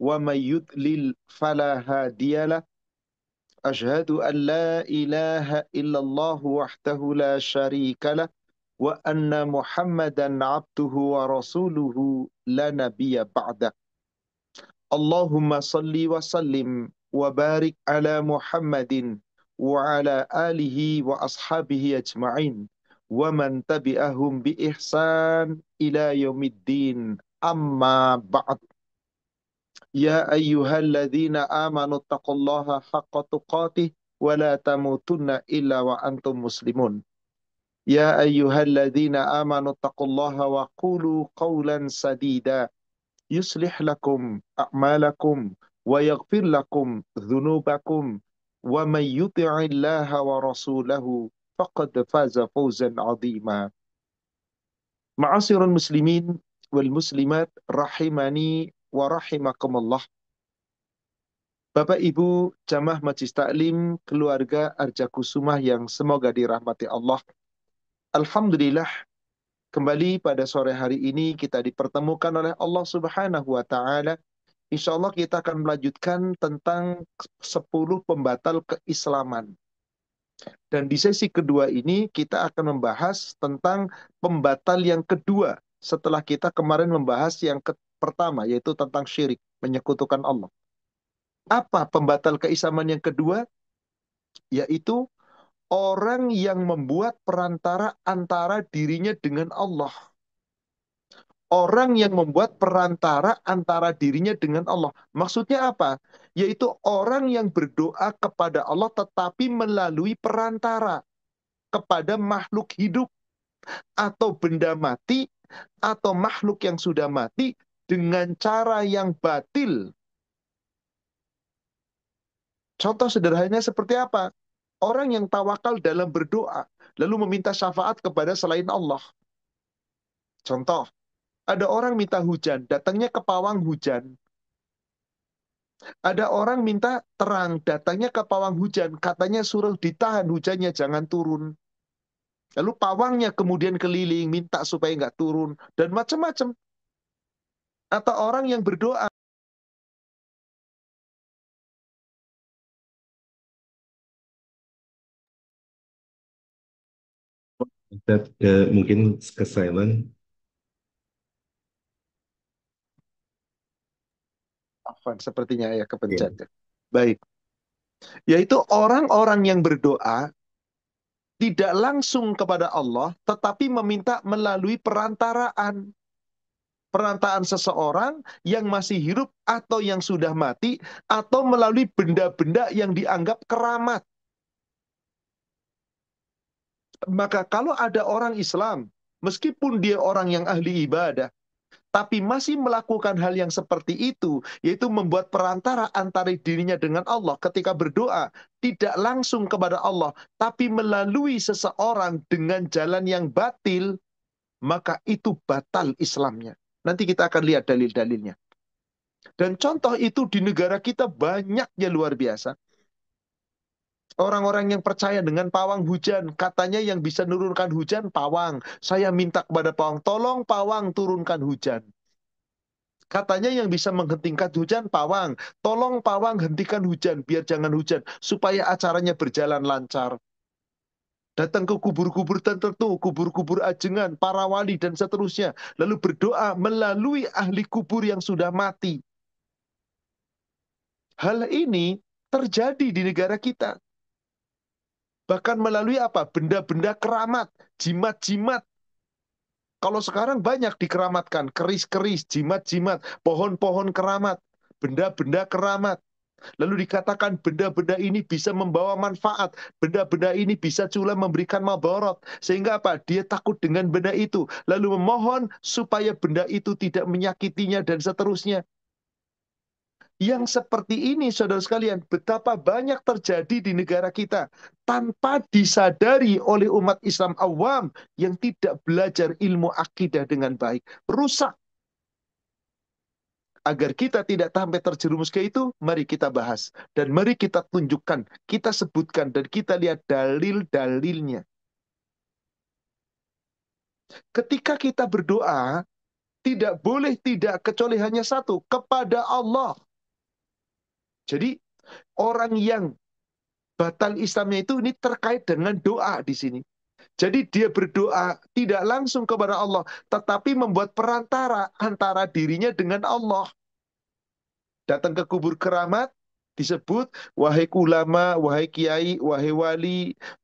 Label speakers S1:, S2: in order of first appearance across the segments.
S1: ومن يضلل فلا هادي له أشهد أن لا إله إلا الله وحده لا شريك له وأن محمدا عبده ورسوله لا نبي بعده اللهم صل وسلم وبارك على محمد وعلى آله وأصحابه أجمعين ومن تبعهم بإحسان إلى يوم الدين أما بعد يا أيها الذين آمنوا اتقوا الله حق تقاته ولا تموتن إلا وأنتم مسلمون يا أيها الذين آمنوا اتقوا الله وقولوا قولا سديدا يصلح لكم أعمالكم ويغفر لكم ذنوبكم ومن يطع الله ورسوله فقد فاز فوزا عظيما معاصر المسلمين والمسلمات رحمني warahimakumullah. Bapak Ibu jamaah Majlis Taklim keluarga Arja Kusumah yang semoga dirahmati Allah. Alhamdulillah kembali pada sore hari ini kita dipertemukan oleh Allah Subhanahu wa taala. Insya Allah kita akan melanjutkan tentang 10 pembatal keislaman. Dan di sesi kedua ini kita akan membahas tentang pembatal yang kedua setelah kita kemarin membahas yang ke pertama yaitu tentang syirik, menyekutukan Allah. Apa pembatal keisaman yang kedua? Yaitu orang yang membuat perantara antara dirinya dengan Allah. Orang yang membuat perantara antara dirinya dengan Allah. Maksudnya apa? Yaitu orang yang berdoa kepada Allah tetapi melalui perantara kepada makhluk hidup atau benda mati atau makhluk yang sudah mati dengan cara yang batil. Contoh sederhananya seperti apa? Orang yang tawakal dalam berdoa, lalu meminta syafaat kepada selain Allah. Contoh, ada orang minta hujan, datangnya ke pawang hujan. Ada orang minta terang, datangnya ke pawang hujan, katanya suruh ditahan hujannya, jangan turun. Lalu pawangnya kemudian keliling, minta supaya nggak turun, dan macam-macam atau orang yang berdoa eh, mungkin ke silent. Afan, sepertinya ya kepencet. Yeah. Baik. Yaitu orang-orang yang berdoa tidak langsung kepada Allah, tetapi meminta melalui perantaraan perantaan seseorang yang masih hidup atau yang sudah mati atau melalui benda-benda yang dianggap keramat. Maka kalau ada orang Islam, meskipun dia orang yang ahli ibadah, tapi masih melakukan hal yang seperti itu, yaitu membuat perantara antara dirinya dengan Allah ketika berdoa, tidak langsung kepada Allah, tapi melalui seseorang dengan jalan yang batil, maka itu batal Islamnya. Nanti kita akan lihat dalil-dalilnya. Dan contoh itu di negara kita banyaknya luar biasa. Orang-orang yang percaya dengan pawang hujan, katanya yang bisa nurunkan hujan pawang. Saya minta kepada pawang, tolong pawang turunkan hujan. Katanya yang bisa menghentikan hujan pawang, tolong pawang hentikan hujan biar jangan hujan supaya acaranya berjalan lancar. Datang ke kubur-kubur tertentu, kubur-kubur ajengan, para wali, dan seterusnya. Lalu berdoa melalui ahli kubur yang sudah mati. Hal ini terjadi di negara kita. Bahkan melalui apa? Benda-benda keramat, jimat-jimat, kalau sekarang banyak dikeramatkan, keris-keris, jimat-jimat, pohon-pohon keramat, benda-benda keramat. Lalu dikatakan benda-benda ini bisa membawa manfaat, benda-benda ini bisa pula memberikan mabarot, Sehingga apa? Dia takut dengan benda itu, lalu memohon supaya benda itu tidak menyakitinya dan seterusnya. Yang seperti ini, saudara sekalian, betapa banyak terjadi di negara kita tanpa disadari oleh umat Islam awam yang tidak belajar ilmu akidah dengan baik. Rusak agar kita tidak sampai terjerumus ke itu, mari kita bahas dan mari kita tunjukkan, kita sebutkan dan kita lihat dalil-dalilnya. Ketika kita berdoa, tidak boleh tidak kecuali hanya satu, kepada Allah. Jadi orang yang batal Islamnya itu ini terkait dengan doa di sini. Jadi dia berdoa tidak langsung kepada Allah, tetapi membuat perantara antara dirinya dengan Allah. Datang ke kubur keramat, disebut, wahai ulama, wahai kiai, wahai wali,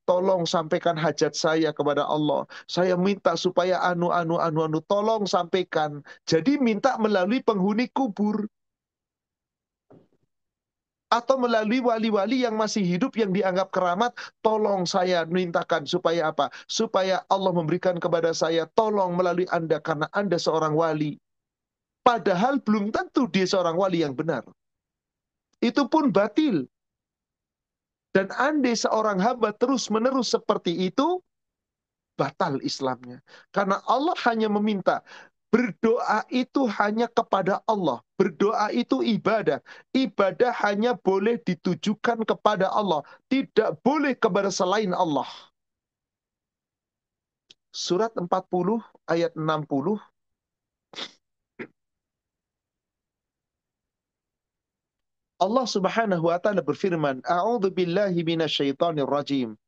S1: tolong sampaikan hajat saya kepada Allah. Saya minta supaya anu, anu, anu, anu, tolong sampaikan. Jadi minta melalui penghuni kubur atau melalui wali-wali yang masih hidup yang dianggap keramat, tolong saya mintakan supaya apa? Supaya Allah memberikan kepada saya tolong melalui Anda karena Anda seorang wali. Padahal belum tentu dia seorang wali yang benar. Itu pun batil. Dan anda seorang hamba terus-menerus seperti itu, batal Islamnya. Karena Allah hanya meminta Berdoa itu hanya kepada Allah. Berdoa itu ibadah. Ibadah hanya boleh ditujukan kepada Allah. Tidak boleh kepada selain Allah. Surat 40 ayat 60. Allah Subhanahu wa taala berfirman, A'udhu billahi minasyaitanir rajim."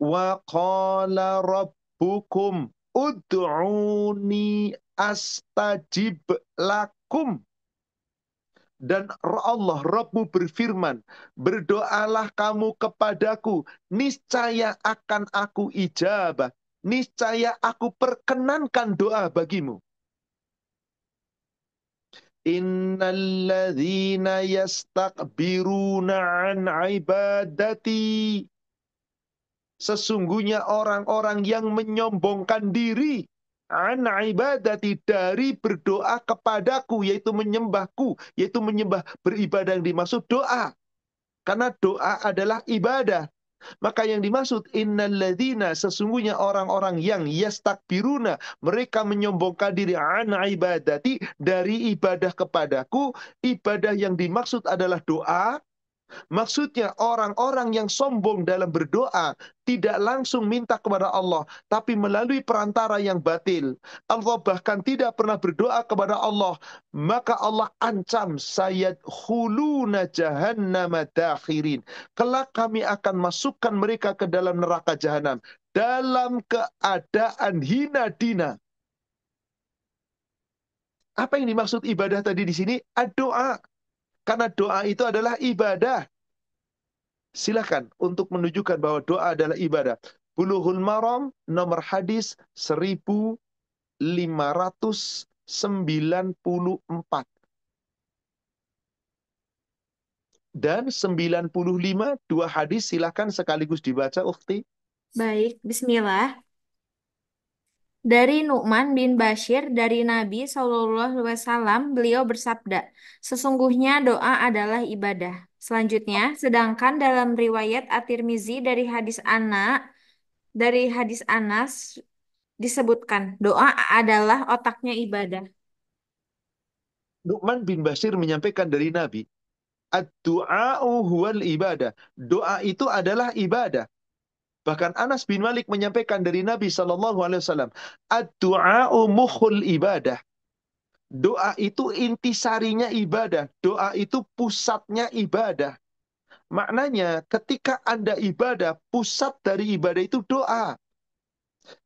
S1: Wa qala rabbukum ud'uni astajib lakum. Dan Allah Rabbu berfirman, berdoalah kamu kepadaku, niscaya akan aku ijabah, niscaya aku perkenankan doa bagimu. Innalladzina yastakbiruna an ibadati Sesungguhnya orang-orang yang menyombongkan diri an ibadati dari berdoa kepadaku yaitu menyembahku yaitu menyembah beribadah yang dimaksud doa karena doa adalah ibadah maka yang dimaksud innalladzina sesungguhnya orang-orang yang yastakbiruna mereka menyombongkan diri an ibadati dari ibadah kepadaku ibadah yang dimaksud adalah doa Maksudnya orang-orang yang sombong dalam berdoa tidak langsung minta kepada Allah, tapi melalui perantara yang batil. Allah bahkan tidak pernah berdoa kepada Allah, maka Allah ancam sayat khuluna jahannam dakhirin. Kelak kami akan masukkan mereka ke dalam neraka jahanam dalam keadaan hina dina. Apa yang dimaksud ibadah tadi di sini? Doa. Karena doa itu adalah ibadah. Silahkan untuk menunjukkan bahwa doa adalah ibadah. Buluhul Maram nomor hadis 1594. Dan 95, dua hadis silahkan sekaligus dibaca, Ukti.
S2: Baik, bismillah. Dari Nu'man bin Bashir dari Nabi SAW, beliau bersabda, "Sesungguhnya doa adalah ibadah." Selanjutnya, sedangkan dalam riwayat At-Tirmizi dari hadis anak dari hadis Anas disebutkan, doa adalah otaknya ibadah.
S1: Nu'man bin Bashir menyampaikan dari Nabi, "Ad-du'a'u huwal Doa itu adalah ibadah. Bahkan Anas bin Malik menyampaikan dari Nabi Shallallahu Alaihi Wasallam, muhul ibadah. Doa itu intisarinya ibadah. Doa itu pusatnya ibadah. Maknanya ketika Anda ibadah, pusat dari ibadah itu doa.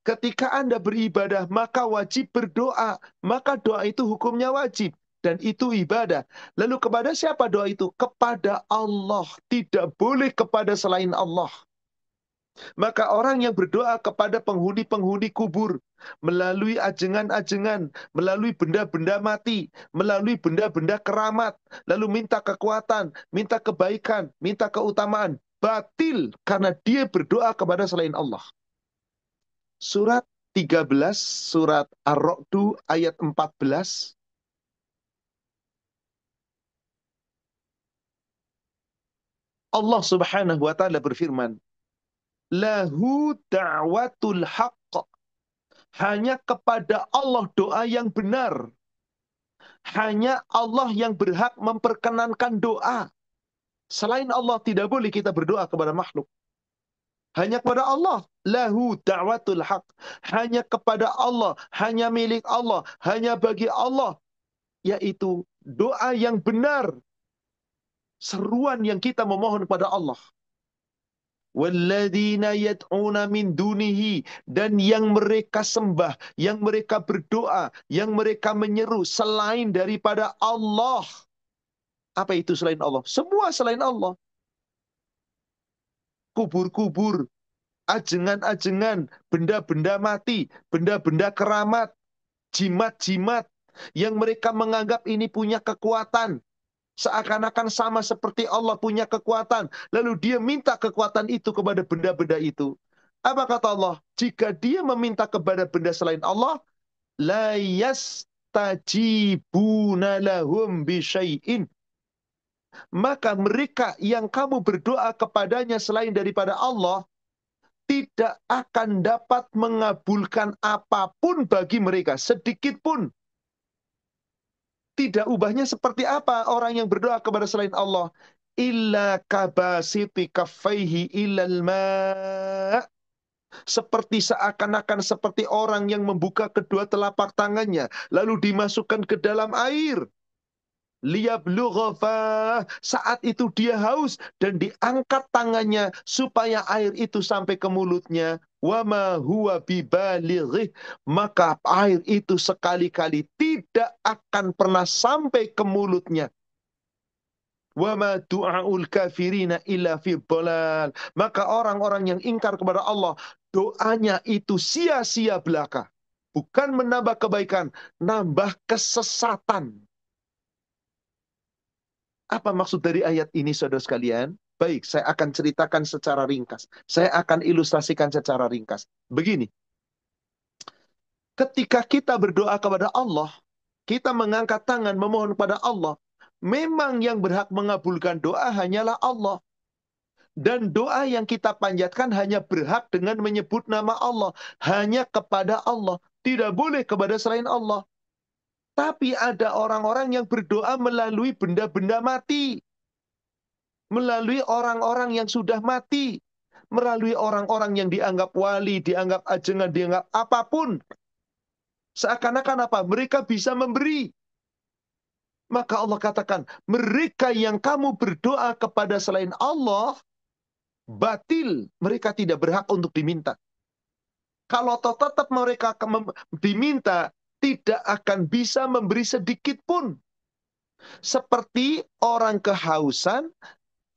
S1: Ketika Anda beribadah, maka wajib berdoa. Maka doa itu hukumnya wajib dan itu ibadah. Lalu kepada siapa doa itu? Kepada Allah, tidak boleh kepada selain Allah. Maka orang yang berdoa kepada penghuni-penghuni kubur melalui ajengan-ajengan, melalui benda-benda mati, melalui benda-benda keramat, lalu minta kekuatan, minta kebaikan, minta keutamaan, batil karena dia berdoa kepada selain Allah. Surat 13 surat Ar-Ra'du ayat 14 Allah Subhanahu wa taala berfirman lahu da'watul haqq. Hanya kepada Allah doa yang benar. Hanya Allah yang berhak memperkenankan doa. Selain Allah tidak boleh kita berdoa kepada makhluk. Hanya kepada Allah. Lahu da'watul haq. Hanya kepada Allah. Hanya milik Allah. Hanya bagi Allah. Yaitu doa yang benar. Seruan yang kita memohon kepada Allah min dunihi dan yang mereka sembah, yang mereka berdoa, yang mereka menyeru selain daripada Allah. Apa itu selain Allah? Semua selain Allah. Kubur-kubur, ajengan-ajengan, benda-benda mati, benda-benda keramat, jimat-jimat yang mereka menganggap ini punya kekuatan, seakan-akan sama seperti Allah punya kekuatan. Lalu dia minta kekuatan itu kepada benda-benda itu. Apa kata Allah? Jika dia meminta kepada benda selain Allah, la yastajibuna lahum bisyai'in. Maka mereka yang kamu berdoa kepadanya selain daripada Allah, tidak akan dapat mengabulkan apapun bagi mereka, sedikit pun tidak ubahnya seperti apa orang yang berdoa kepada selain Allah illa kabasiti kafaihi ilal ma seperti seakan-akan seperti orang yang membuka kedua telapak tangannya lalu dimasukkan ke dalam air liyablughafa saat itu dia haus dan diangkat tangannya supaya air itu sampai ke mulutnya wama huwa bibalighih maka air itu sekali-kali tidak akan pernah sampai ke mulutnya wama du'aul kafirina illa fi bolal. Maka orang-orang yang ingkar kepada Allah, doanya itu sia-sia belaka. Bukan menambah kebaikan, nambah kesesatan. Apa maksud dari ayat ini saudara sekalian? Baik, saya akan ceritakan secara ringkas. Saya akan ilustrasikan secara ringkas. Begini. Ketika kita berdoa kepada Allah, kita mengangkat tangan memohon kepada Allah, memang yang berhak mengabulkan doa hanyalah Allah. Dan doa yang kita panjatkan hanya berhak dengan menyebut nama Allah, hanya kepada Allah, tidak boleh kepada selain Allah. Tapi ada orang-orang yang berdoa melalui benda-benda mati melalui orang-orang yang sudah mati, melalui orang-orang yang dianggap wali, dianggap ajengan, dianggap apapun. Seakan-akan apa? Mereka bisa memberi. Maka Allah katakan, mereka yang kamu berdoa kepada selain Allah, batil. Mereka tidak berhak untuk diminta. Kalau tetap mereka diminta, tidak akan bisa memberi sedikit pun. Seperti orang kehausan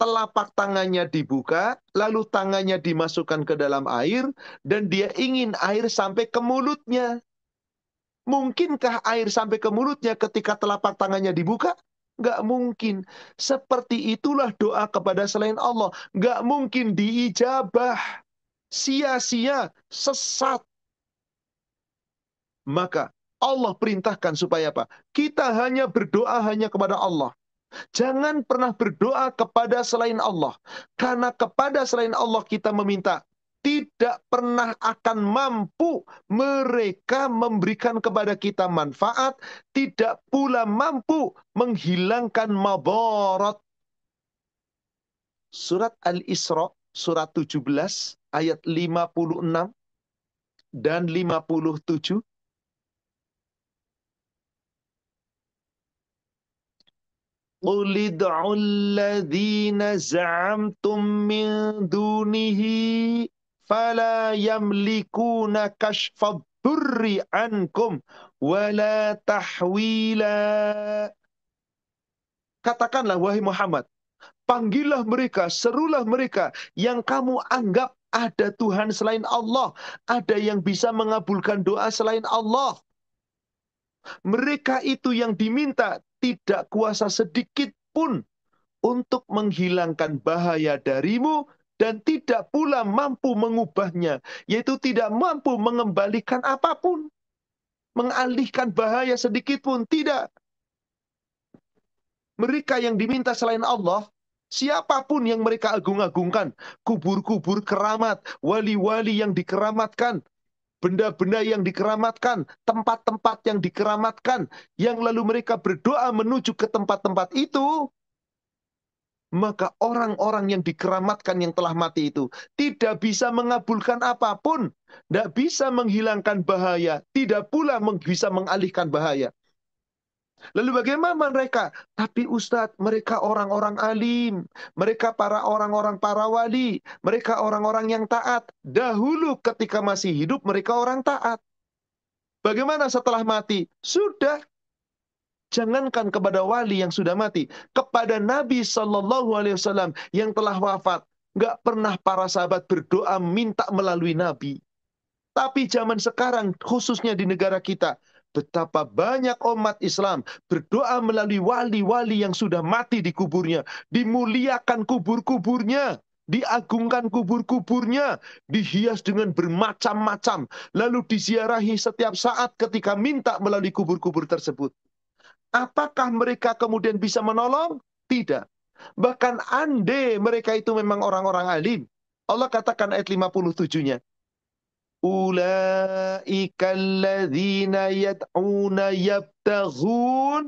S1: telapak tangannya dibuka, lalu tangannya dimasukkan ke dalam air, dan dia ingin air sampai ke mulutnya. Mungkinkah air sampai ke mulutnya ketika telapak tangannya dibuka? Gak mungkin. Seperti itulah doa kepada selain Allah. Gak mungkin diijabah. Sia-sia, sesat. Maka Allah perintahkan supaya apa? Kita hanya berdoa hanya kepada Allah. Jangan pernah berdoa kepada selain Allah. Karena kepada selain Allah kita meminta. Tidak pernah akan mampu mereka memberikan kepada kita manfaat. Tidak pula mampu menghilangkan maborot. Surat Al-Isra, surat 17, ayat 56 dan 57 Katakanlah wahai Muhammad, panggillah mereka, serulah mereka yang kamu anggap ada Tuhan selain Allah, ada yang bisa mengabulkan doa selain Allah. Mereka itu yang diminta tidak kuasa sedikit pun untuk menghilangkan bahaya darimu dan tidak pula mampu mengubahnya, yaitu tidak mampu mengembalikan apapun, mengalihkan bahaya sedikit pun tidak. Mereka yang diminta selain Allah, siapapun yang mereka agung-agungkan, kubur-kubur keramat, wali-wali yang dikeramatkan, benda-benda yang dikeramatkan, tempat-tempat yang dikeramatkan, yang lalu mereka berdoa menuju ke tempat-tempat itu, maka orang-orang yang dikeramatkan yang telah mati itu tidak bisa mengabulkan apapun, tidak bisa menghilangkan bahaya, tidak pula bisa mengalihkan bahaya. Lalu bagaimana mereka? Tapi Ustadz, mereka orang-orang alim. Mereka para orang-orang para wali. Mereka orang-orang yang taat. Dahulu ketika masih hidup mereka orang taat. Bagaimana setelah mati? Sudah. Jangankan kepada wali yang sudah mati. Kepada Nabi Shallallahu Alaihi Wasallam yang telah wafat. Gak pernah para sahabat berdoa minta melalui Nabi. Tapi zaman sekarang, khususnya di negara kita, Betapa banyak umat Islam berdoa melalui wali-wali yang sudah mati di kuburnya. Dimuliakan kubur-kuburnya. Diagungkan kubur-kuburnya. Dihias dengan bermacam-macam. Lalu disiarahi setiap saat ketika minta melalui kubur-kubur tersebut. Apakah mereka kemudian bisa menolong? Tidak. Bahkan andai mereka itu memang orang-orang alim. Allah katakan ayat 57-nya. أولئك الذين يدعون يبتغون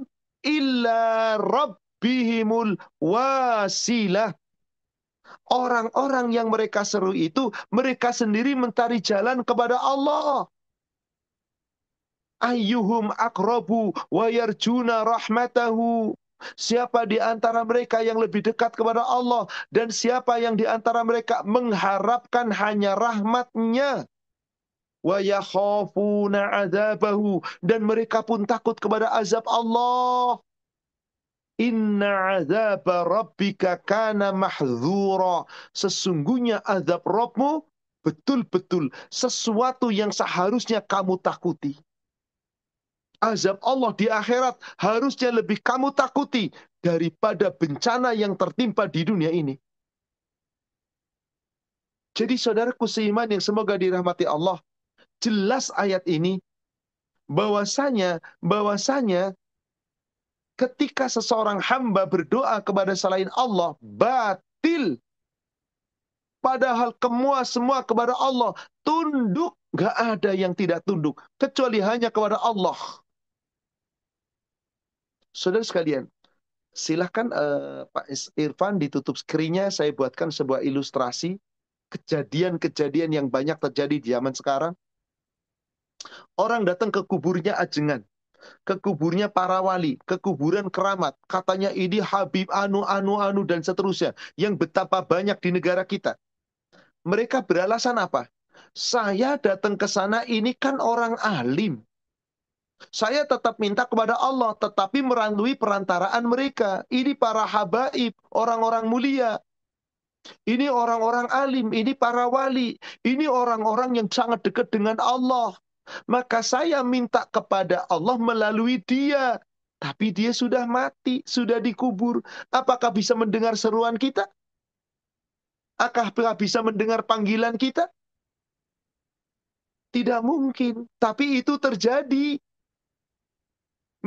S1: إلا ربهم Orang-orang yang mereka seru itu, mereka sendiri mencari jalan kepada Allah. Ayyuhum akrobu wayarjuna rahmatahu. Siapa di antara mereka yang lebih dekat kepada Allah dan siapa yang di antara mereka mengharapkan hanya rahmatnya dan mereka pun takut kepada azab Allah. Inna azab rabbika kana mahzura. Sesungguhnya azab Rabbmu betul-betul sesuatu yang seharusnya kamu takuti. Azab Allah di akhirat harusnya lebih kamu takuti daripada bencana yang tertimpa di dunia ini. Jadi saudaraku seiman yang semoga dirahmati Allah, jelas ayat ini bahwasanya bahwasanya ketika seseorang hamba berdoa kepada selain Allah batil padahal semua, semua kepada Allah tunduk nggak ada yang tidak tunduk kecuali hanya kepada Allah saudara sekalian silahkan uh, Pak Irfan ditutup skrinya. saya buatkan sebuah ilustrasi kejadian-kejadian yang banyak terjadi di zaman sekarang Orang datang ke kuburnya ajengan, ke kuburnya para wali, ke kuburan keramat. Katanya ini Habib Anu, Anu, Anu, dan seterusnya. Yang betapa banyak di negara kita. Mereka beralasan apa? Saya datang ke sana ini kan orang alim. Saya tetap minta kepada Allah, tetapi merandui perantaraan mereka. Ini para habaib, orang-orang mulia, ini orang-orang alim, ini para wali, ini orang-orang yang sangat dekat dengan Allah. Maka saya minta kepada Allah melalui dia. Tapi dia sudah mati, sudah dikubur. Apakah bisa mendengar seruan kita? Apakah bisa mendengar panggilan kita? Tidak mungkin. Tapi itu terjadi.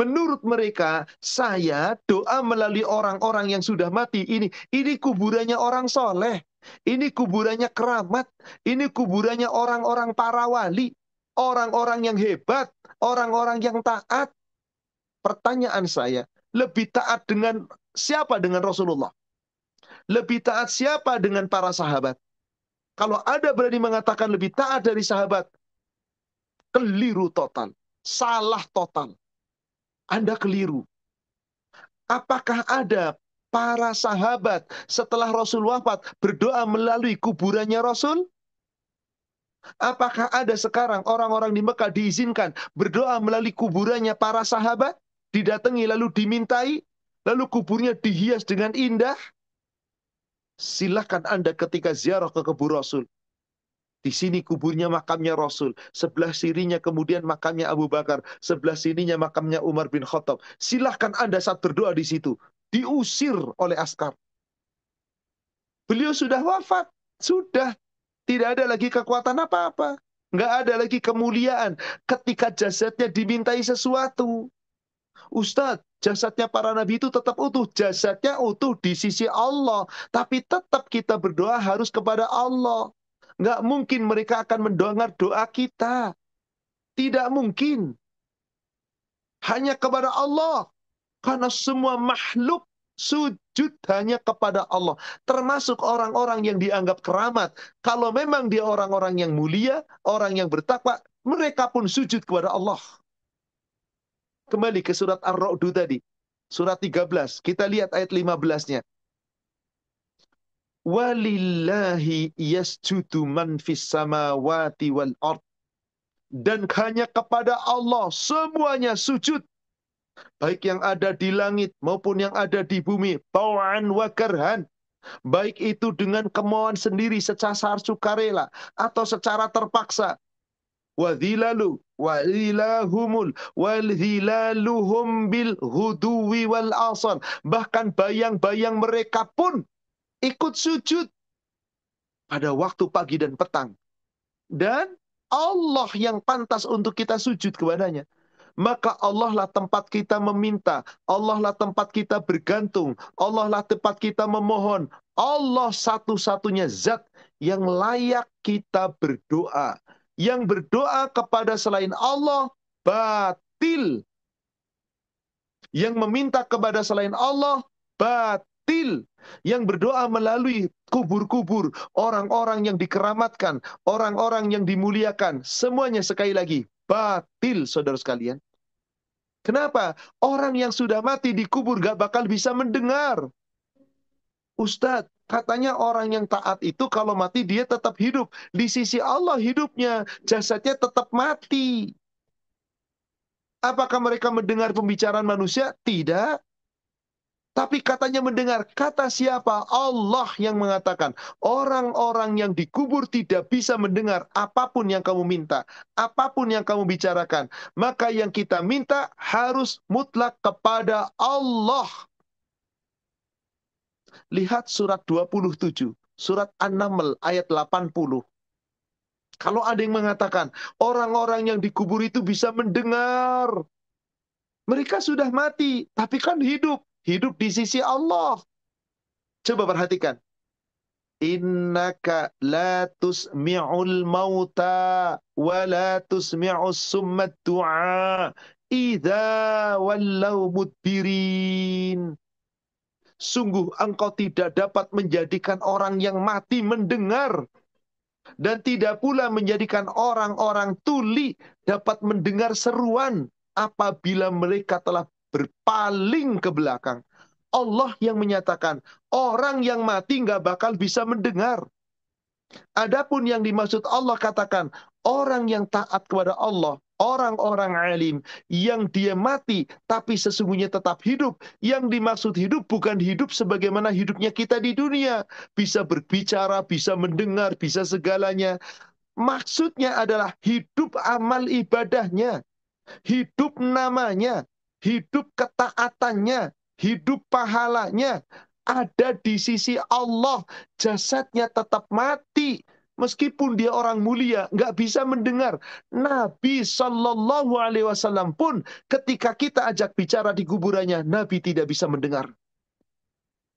S1: Menurut mereka, saya doa melalui orang-orang yang sudah mati ini. Ini kuburannya orang soleh. Ini kuburannya keramat. Ini kuburannya orang-orang para wali orang-orang yang hebat, orang-orang yang taat. Pertanyaan saya, lebih taat dengan siapa dengan Rasulullah? Lebih taat siapa dengan para sahabat? Kalau ada berani mengatakan lebih taat dari sahabat, keliru total, salah total. Anda keliru. Apakah ada para sahabat setelah Rasul wafat berdoa melalui kuburannya Rasul? Apakah ada sekarang orang-orang di Mekah diizinkan berdoa melalui kuburannya para sahabat? Didatangi lalu dimintai? Lalu kuburnya dihias dengan indah? Silahkan Anda ketika ziarah ke kubur Rasul. Di sini kuburnya makamnya Rasul. Sebelah sirinya kemudian makamnya Abu Bakar. Sebelah sininya makamnya Umar bin Khattab. Silahkan Anda saat berdoa di situ. Diusir oleh askar. Beliau sudah wafat. Sudah tidak ada lagi kekuatan apa-apa. Nggak ada lagi kemuliaan ketika jasadnya dimintai sesuatu. Ustadz, jasadnya para nabi itu tetap utuh. Jasadnya utuh di sisi Allah. Tapi tetap kita berdoa harus kepada Allah. Nggak mungkin mereka akan mendengar doa kita. Tidak mungkin. Hanya kepada Allah. Karena semua makhluk sujud sujud hanya kepada Allah. Termasuk orang-orang yang dianggap keramat. Kalau memang dia orang-orang yang mulia, orang yang bertakwa, mereka pun sujud kepada Allah. Kembali ke surat Ar-Ra'du tadi. Surat 13. Kita lihat ayat 15-nya. Walillahi yasjudu man fis samawati wal ard. Dan hanya kepada Allah semuanya sujud baik yang ada di langit maupun yang ada di bumi, tawan wa karhan, baik itu dengan kemauan sendiri secara sukarela atau secara terpaksa. Wadhilalu wa ilahumul wal bil huduwi wal asal. Bahkan bayang-bayang mereka pun ikut sujud pada waktu pagi dan petang. Dan Allah yang pantas untuk kita sujud kepadanya maka Allah lah tempat kita meminta, Allah lah tempat kita bergantung, Allah lah tempat kita memohon. Allah satu-satunya zat yang layak kita berdoa. Yang berdoa kepada selain Allah batil. Yang meminta kepada selain Allah batil. Yang berdoa melalui kubur-kubur, orang-orang yang dikeramatkan, orang-orang yang dimuliakan, semuanya sekali lagi batil, saudara sekalian. Kenapa? Orang yang sudah mati dikubur gak bakal bisa mendengar. Ustadz, katanya orang yang taat itu kalau mati dia tetap hidup. Di sisi Allah hidupnya, jasadnya tetap mati. Apakah mereka mendengar pembicaraan manusia? Tidak. Tapi katanya mendengar kata siapa? Allah yang mengatakan, orang-orang yang dikubur tidak bisa mendengar apapun yang kamu minta, apapun yang kamu bicarakan. Maka yang kita minta harus mutlak kepada Allah. Lihat surat 27, surat An-Naml ayat 80. Kalau ada yang mengatakan orang-orang yang dikubur itu bisa mendengar, mereka sudah mati, tapi kan hidup hidup di sisi Allah. Coba perhatikan. Innaka la tusmi'ul mauta wa la tusmi'us summat du'a idza wallau mudbirin. Sungguh engkau tidak dapat menjadikan orang yang mati mendengar dan tidak pula menjadikan orang-orang tuli dapat mendengar seruan apabila mereka telah berpaling ke belakang. Allah yang menyatakan orang yang mati nggak bakal bisa mendengar. Adapun yang dimaksud Allah katakan orang yang taat kepada Allah, orang-orang alim yang dia mati tapi sesungguhnya tetap hidup. Yang dimaksud hidup bukan hidup sebagaimana hidupnya kita di dunia, bisa berbicara, bisa mendengar, bisa segalanya. Maksudnya adalah hidup amal ibadahnya, hidup namanya, hidup ketaatannya, hidup pahalanya ada di sisi Allah. Jasadnya tetap mati. Meskipun dia orang mulia, nggak bisa mendengar. Nabi Shallallahu Alaihi Wasallam pun ketika kita ajak bicara di kuburannya, Nabi tidak bisa mendengar.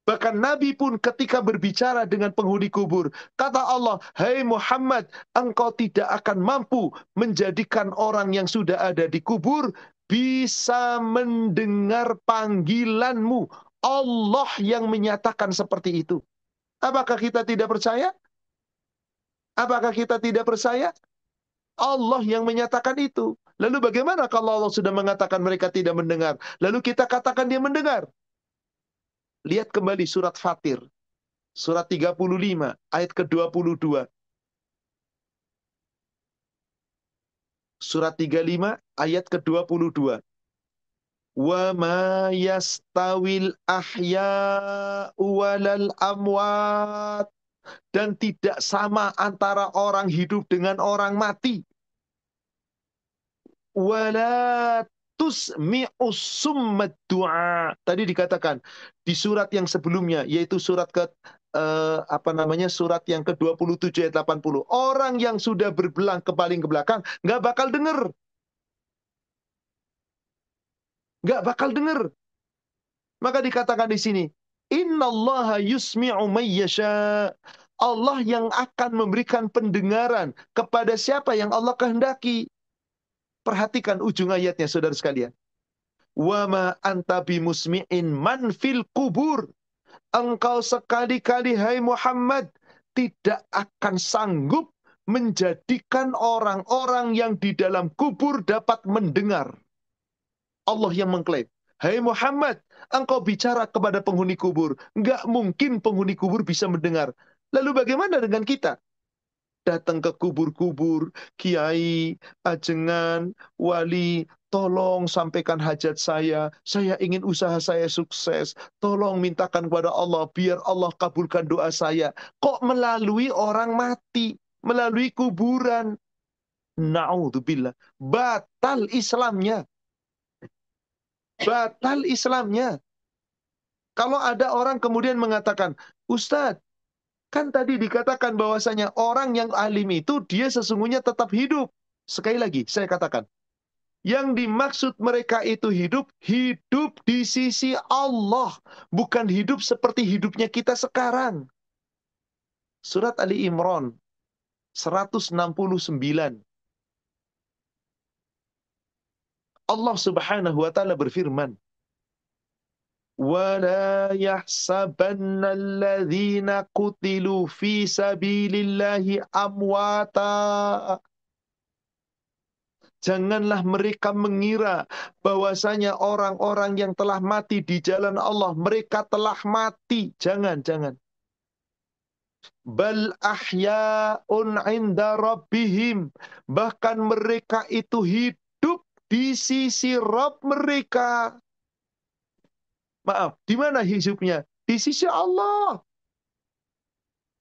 S1: Bahkan Nabi pun ketika berbicara dengan penghuni kubur, kata Allah, Hai hey Muhammad, engkau tidak akan mampu menjadikan orang yang sudah ada di kubur bisa mendengar panggilanmu. Allah yang menyatakan seperti itu. Apakah kita tidak percaya? Apakah kita tidak percaya? Allah yang menyatakan itu. Lalu bagaimana kalau Allah sudah mengatakan mereka tidak mendengar? Lalu kita katakan dia mendengar. Lihat kembali surat Fatir. Surat 35, ayat ke-22. surat 35 ayat ke-22. Wa ma yastawil ahya'u walal amwat dan tidak sama antara orang hidup dengan orang mati. Wala tusmi'u Tadi dikatakan di surat yang sebelumnya yaitu surat ke eh, apa namanya surat yang ke-27 ayat 80. Orang yang sudah berbelang kepaling ke belakang nggak bakal dengar Nggak bakal dengar Maka dikatakan di sini, Innallaha yusmi'u mayyasha. Allah yang akan memberikan pendengaran kepada siapa yang Allah kehendaki. Perhatikan ujung ayatnya saudara sekalian. Wa ma anta bimusmi'in man fil kubur engkau sekali-kali hai Muhammad tidak akan sanggup menjadikan orang-orang yang di dalam kubur dapat mendengar. Allah yang mengklaim, Hai hey Muhammad, engkau bicara kepada penghuni kubur. Enggak mungkin penghuni kubur bisa mendengar. Lalu bagaimana dengan kita? Datang ke kubur-kubur, kiai, ajengan, wali, Tolong sampaikan hajat saya. Saya ingin usaha saya sukses. Tolong mintakan kepada Allah biar Allah kabulkan doa saya. Kok melalui orang mati, melalui kuburan. Naudzubillah. Batal Islamnya. Batal Islamnya. Kalau ada orang kemudian mengatakan, Ustadz, kan tadi dikatakan bahwasanya orang yang alim itu dia sesungguhnya tetap hidup. Sekali lagi saya katakan, yang dimaksud mereka itu hidup, hidup di sisi Allah, bukan hidup seperti hidupnya kita sekarang. Surat Ali Imran 169. Allah Subhanahu wa taala berfirman, ولا يحسبن الذين قتلوا في سبيل الله أمواتا Janganlah mereka mengira bahwasanya orang-orang yang telah mati di jalan Allah, mereka telah mati. Jangan, jangan. Bal ahya'un inda rabbihim. Bahkan mereka itu hidup di sisi Rob mereka. Maaf, di mana hidupnya? Di sisi Allah.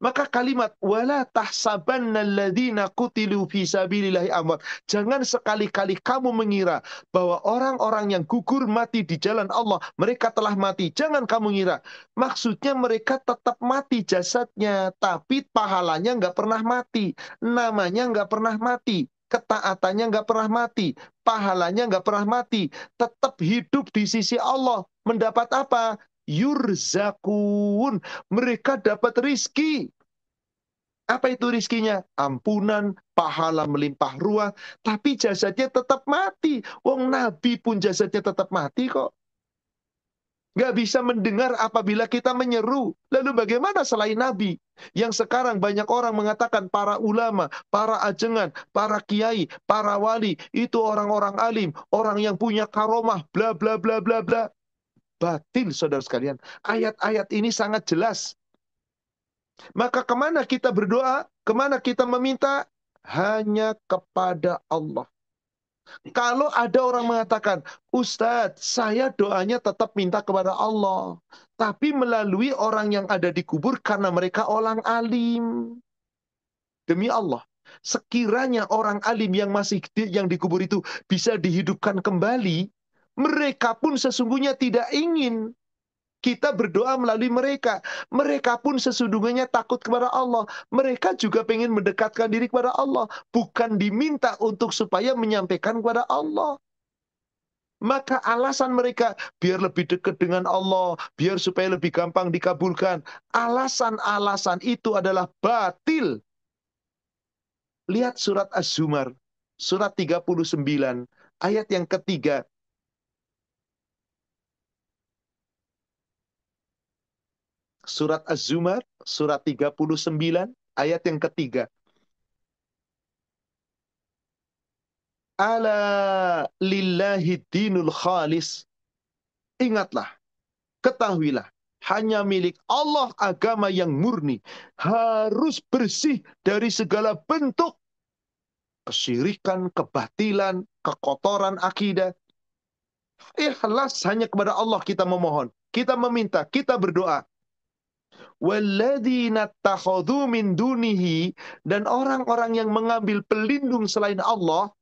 S1: Maka kalimat wala tahsabannalladzina kutilu fi amwat. Jangan sekali-kali kamu mengira bahwa orang-orang yang gugur mati di jalan Allah, mereka telah mati. Jangan kamu mengira Maksudnya mereka tetap mati jasadnya, tapi pahalanya nggak pernah mati. Namanya nggak pernah mati ketaatannya nggak pernah mati, pahalanya nggak pernah mati, tetap hidup di sisi Allah. Mendapat apa? yurzakun. Mereka dapat rizki. Apa itu rizkinya? Ampunan, pahala melimpah ruah, tapi jasadnya tetap mati. Wong Nabi pun jasadnya tetap mati kok. Gak bisa mendengar apabila kita menyeru. Lalu bagaimana selain Nabi? Yang sekarang banyak orang mengatakan para ulama, para ajengan, para kiai, para wali. Itu orang-orang alim, orang yang punya karomah, bla bla bla bla bla batin, saudara sekalian. Ayat-ayat ini sangat jelas. Maka kemana kita berdoa? Kemana kita meminta? Hanya kepada Allah. Kalau ada orang mengatakan, Ustadz, saya doanya tetap minta kepada Allah. Tapi melalui orang yang ada di kubur karena mereka orang alim. Demi Allah. Sekiranya orang alim yang masih yang dikubur itu bisa dihidupkan kembali, mereka pun sesungguhnya tidak ingin kita berdoa melalui mereka. Mereka pun sesungguhnya takut kepada Allah. Mereka juga ingin mendekatkan diri kepada Allah. Bukan diminta untuk supaya menyampaikan kepada Allah. Maka alasan mereka biar lebih dekat dengan Allah, biar supaya lebih gampang dikabulkan. Alasan-alasan itu adalah batil. Lihat surat Az-Zumar, surat 39, ayat yang ketiga Surat Az-Zumar, surat 39, ayat yang ketiga. Ala lillahi dinul khalis. Ingatlah, ketahuilah, hanya milik Allah agama yang murni. Harus bersih dari segala bentuk kesyirikan, kebatilan, kekotoran akidah. Ikhlas hanya kepada Allah kita memohon, kita meminta, kita berdoa takhadhu min dunihi dan orang-orang yang mengambil pelindung selain Allah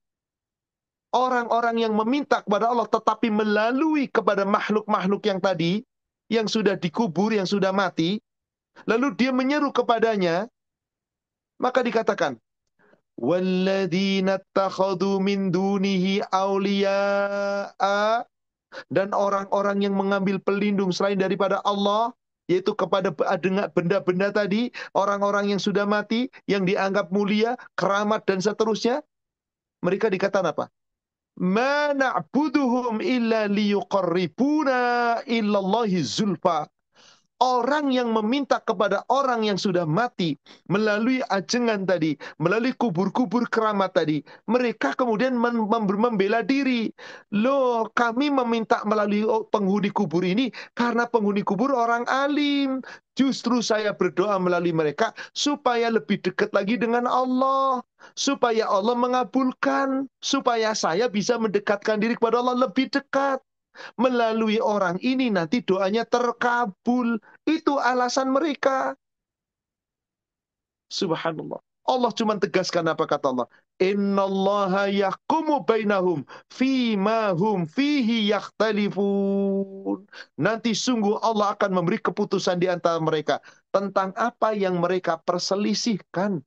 S1: orang-orang yang meminta kepada Allah tetapi melalui kepada makhluk-makhluk yang tadi yang sudah dikubur yang sudah mati lalu dia menyeru kepadanya maka dikatakan takhadhu min dunihi awliya'a dan orang-orang yang mengambil pelindung selain daripada Allah yaitu kepada benda-benda tadi, orang-orang yang sudah mati, yang dianggap mulia, keramat dan seterusnya, mereka dikatakan apa? Mana na'buduhum illa liyuqarribuna illallahi zulfa orang yang meminta kepada orang yang sudah mati melalui ajengan tadi, melalui kubur-kubur keramat tadi, mereka kemudian membela diri. Loh, kami meminta melalui oh, penghuni kubur ini karena penghuni kubur orang alim. Justru saya berdoa melalui mereka supaya lebih dekat lagi dengan Allah, supaya Allah mengabulkan, supaya saya bisa mendekatkan diri kepada Allah lebih dekat. Melalui orang ini nanti doanya terkabul. Itu alasan mereka. Subhanallah. Allah cuma tegaskan apa kata Allah. Inna Allah yakumu bainahum fima hum fihi yakhtalifun. Nanti sungguh Allah akan memberi keputusan di antara mereka. Tentang apa yang mereka perselisihkan.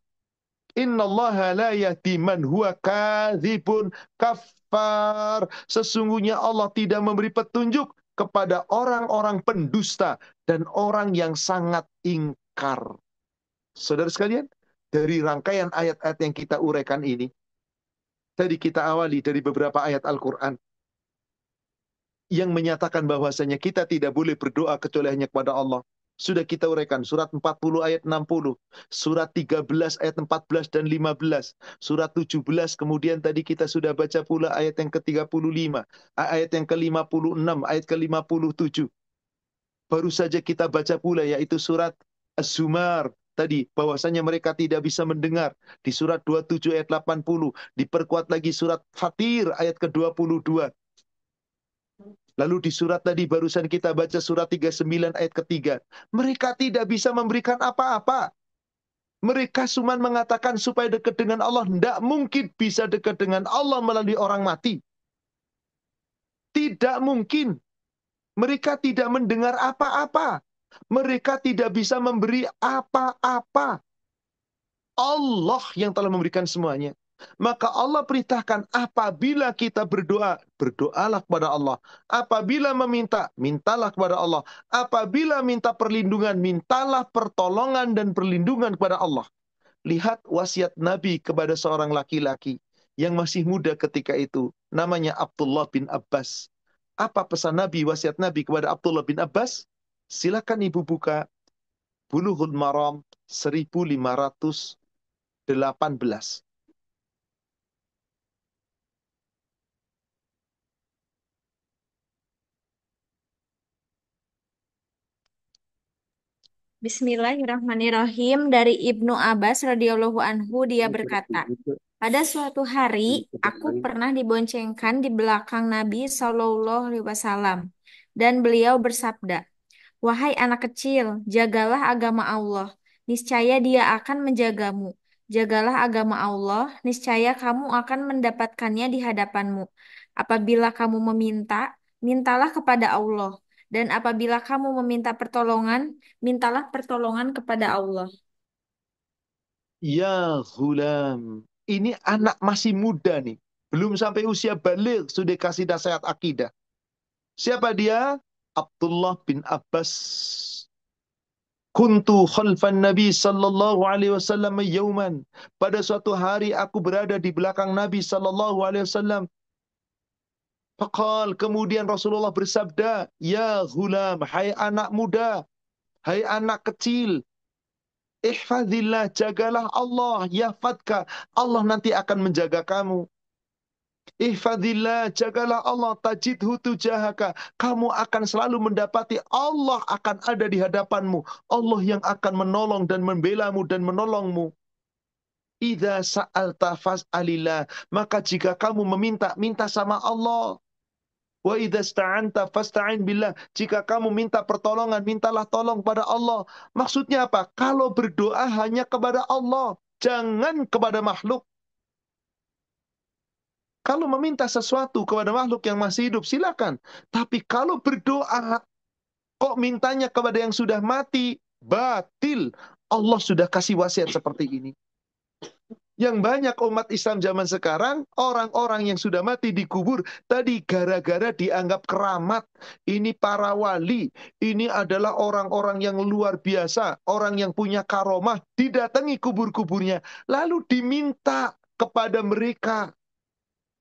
S1: Inna Allah la yahdi man huwa kadhibun kaf kafar. Sesungguhnya Allah tidak memberi petunjuk kepada orang-orang pendusta dan orang yang sangat ingkar. Saudara sekalian, dari rangkaian ayat-ayat yang kita uraikan ini, tadi kita awali dari beberapa ayat Al-Quran yang menyatakan bahwasanya kita tidak boleh berdoa kecuali hanya kepada Allah. Sudah kita uraikan surat 40 ayat 60, surat 13 ayat 14 dan 15, surat 17 kemudian tadi kita sudah baca pula ayat yang ke-35, ayat yang ke-56, ayat ke-57. Baru saja kita baca pula yaitu surat Az-Zumar tadi bahwasanya mereka tidak bisa mendengar di surat 27 ayat 80 diperkuat lagi surat Fatir ayat ke-22 Lalu di surat tadi barusan kita baca surat 39 ayat ketiga. Mereka tidak bisa memberikan apa-apa. Mereka cuma mengatakan supaya dekat dengan Allah. Tidak mungkin bisa dekat dengan Allah melalui orang mati. Tidak mungkin. Mereka tidak mendengar apa-apa. Mereka tidak bisa memberi apa-apa. Allah yang telah memberikan semuanya. Maka Allah perintahkan apabila kita berdoa, berdoalah kepada Allah. Apabila meminta, mintalah kepada Allah. Apabila minta perlindungan, mintalah pertolongan dan perlindungan kepada Allah. Lihat wasiat Nabi kepada seorang laki-laki yang masih muda ketika itu. Namanya Abdullah bin Abbas. Apa pesan Nabi, wasiat Nabi kepada Abdullah bin Abbas? Silakan ibu buka buluhul Maram 1518.
S2: Bismillahirrahmanirrahim dari Ibnu Abbas radhiyallahu anhu dia berkata, pada suatu hari aku pernah diboncengkan di belakang Nabi Shallallahu alaihi wasallam dan beliau bersabda, "Wahai anak kecil, jagalah agama Allah, niscaya Dia akan menjagamu. Jagalah agama Allah, niscaya kamu akan mendapatkannya di hadapanmu. Apabila kamu meminta, mintalah kepada Allah." Dan apabila kamu meminta pertolongan, mintalah pertolongan kepada Allah.
S1: Ya hulam, ini anak masih muda nih. Belum sampai usia balik, sudah kasih nasihat akidah. Siapa dia? Abdullah bin Abbas. Kuntu khalfan Nabi sallallahu alaihi wasallam yauman. Pada suatu hari aku berada di belakang Nabi sallallahu alaihi wasallam Fakal kemudian Rasulullah bersabda, Ya gulam, hai anak muda, hai anak kecil, Ihfadillah, jagalah Allah, yahfadka. Allah nanti akan menjaga kamu. Ihfadillah, jagalah Allah, tajidhu tujahaka. Kamu akan selalu mendapati Allah akan ada di hadapanmu. Allah yang akan menolong dan membelamu dan menolongmu. Idza sa'alta fas'alillah. Maka jika kamu meminta, minta sama Allah. Wa sta'anta fasta'in billah. Jika kamu minta pertolongan, mintalah tolong pada Allah. Maksudnya apa? Kalau berdoa hanya kepada Allah, jangan kepada makhluk. Kalau meminta sesuatu kepada makhluk yang masih hidup, silakan. Tapi kalau berdoa, kok mintanya kepada yang sudah mati? Batil. Allah sudah kasih wasiat seperti ini. Yang banyak umat Islam zaman sekarang, orang-orang yang sudah mati dikubur tadi gara-gara dianggap keramat. Ini para wali, ini adalah orang-orang yang luar biasa, orang yang punya karomah, didatangi kubur-kuburnya, lalu diminta kepada mereka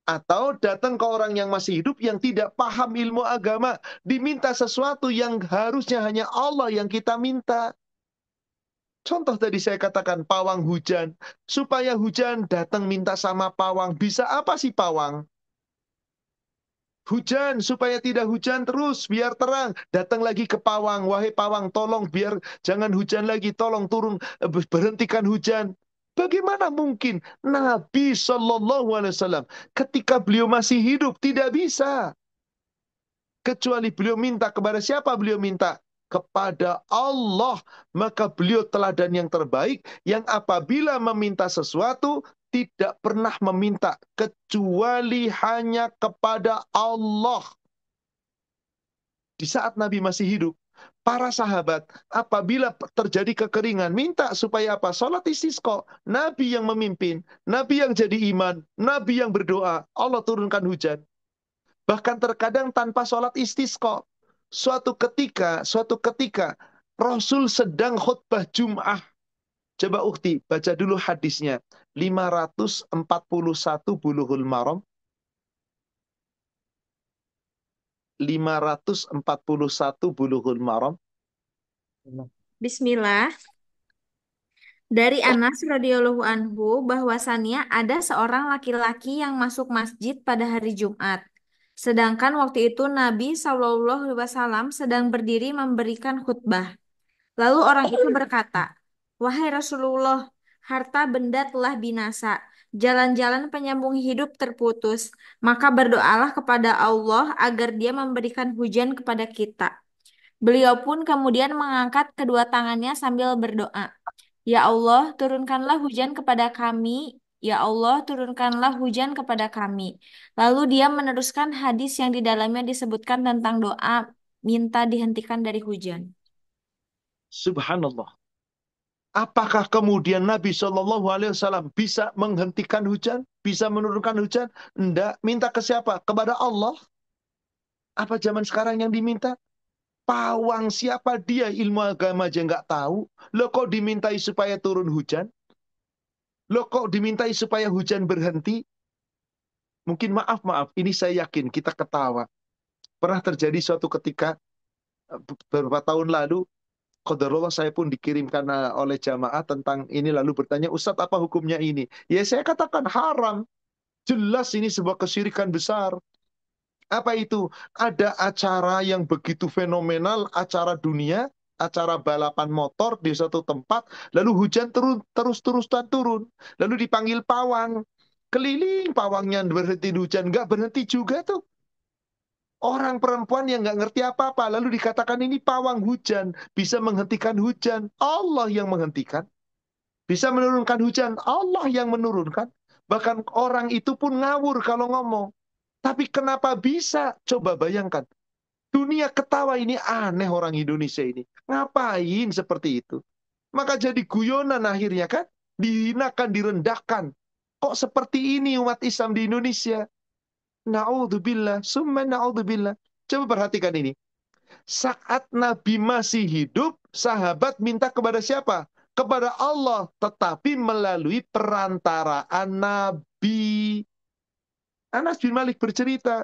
S1: atau datang ke orang yang masih hidup yang tidak paham ilmu agama, diminta sesuatu yang harusnya hanya Allah yang kita minta. Contoh tadi saya katakan pawang hujan. Supaya hujan datang minta sama pawang. Bisa apa sih pawang? Hujan supaya tidak hujan terus biar terang. Datang lagi ke pawang. Wahai pawang tolong biar jangan hujan lagi. Tolong turun eh, berhentikan hujan. Bagaimana mungkin Nabi Shallallahu Alaihi Wasallam ketika beliau masih hidup tidak bisa kecuali beliau minta kepada siapa beliau minta kepada Allah, maka beliau teladan yang terbaik yang apabila meminta sesuatu tidak pernah meminta kecuali hanya kepada Allah. Di saat Nabi masih hidup, para sahabat apabila terjadi kekeringan minta supaya apa? Salat istisqa, Nabi yang memimpin, Nabi yang jadi iman, Nabi yang berdoa, Allah turunkan hujan. Bahkan terkadang tanpa sholat istisqa suatu ketika, suatu ketika Rasul sedang khutbah Jum'ah. Coba ukti, baca dulu hadisnya. 541 buluhul maram. 541 buluhul maram.
S2: Bismillah. Dari oh. Anas radhiyallahu anhu bahwasannya ada seorang laki-laki yang masuk masjid pada hari Jumat. Sedangkan waktu itu Nabi saw sedang berdiri memberikan khutbah. Lalu orang itu berkata, Wahai Rasulullah, harta benda telah binasa, jalan-jalan penyambung hidup terputus, maka berdoalah kepada Allah agar dia memberikan hujan kepada kita. Beliau pun kemudian mengangkat kedua tangannya sambil berdoa. Ya Allah, turunkanlah hujan kepada kami Ya Allah, turunkanlah hujan kepada kami. Lalu dia meneruskan hadis yang di dalamnya disebutkan tentang doa minta dihentikan dari hujan.
S1: Subhanallah. Apakah kemudian Nabi Shallallahu Alaihi Wasallam bisa menghentikan hujan, bisa menurunkan hujan? Tidak. Minta ke siapa? Kepada Allah. Apa zaman sekarang yang diminta? Pawang siapa dia ilmu agama aja nggak tahu. Lo kok dimintai supaya turun hujan? Loh kok dimintai supaya hujan berhenti? Mungkin maaf-maaf, ini saya yakin kita ketawa. Pernah terjadi suatu ketika, beberapa tahun lalu, Qadarullah saya pun dikirimkan eh, oleh jamaah tentang ini lalu bertanya, Ustadz apa hukumnya ini? Ya saya katakan haram. Jelas ini sebuah kesirikan besar. Apa itu? Ada acara yang begitu fenomenal, acara dunia, acara balapan motor di satu tempat, lalu hujan terus terus dan turun, lalu dipanggil pawang, keliling pawangnya berhenti hujan, nggak berhenti juga tuh. Orang perempuan yang nggak ngerti apa-apa, lalu dikatakan ini pawang hujan, bisa menghentikan hujan, Allah yang menghentikan. Bisa menurunkan hujan, Allah yang menurunkan. Bahkan orang itu pun ngawur kalau ngomong. Tapi kenapa bisa? Coba bayangkan. Dunia ketawa ini aneh orang Indonesia ini. Ngapain seperti itu? Maka jadi guyonan akhirnya kan? Dihinakan, direndahkan. Kok seperti ini umat Islam di Indonesia? Na'udzubillah, summa na'udzubillah. Coba perhatikan ini. Saat Nabi masih hidup, sahabat minta kepada siapa? Kepada Allah, tetapi melalui perantaraan Nabi. Anas bin Malik bercerita,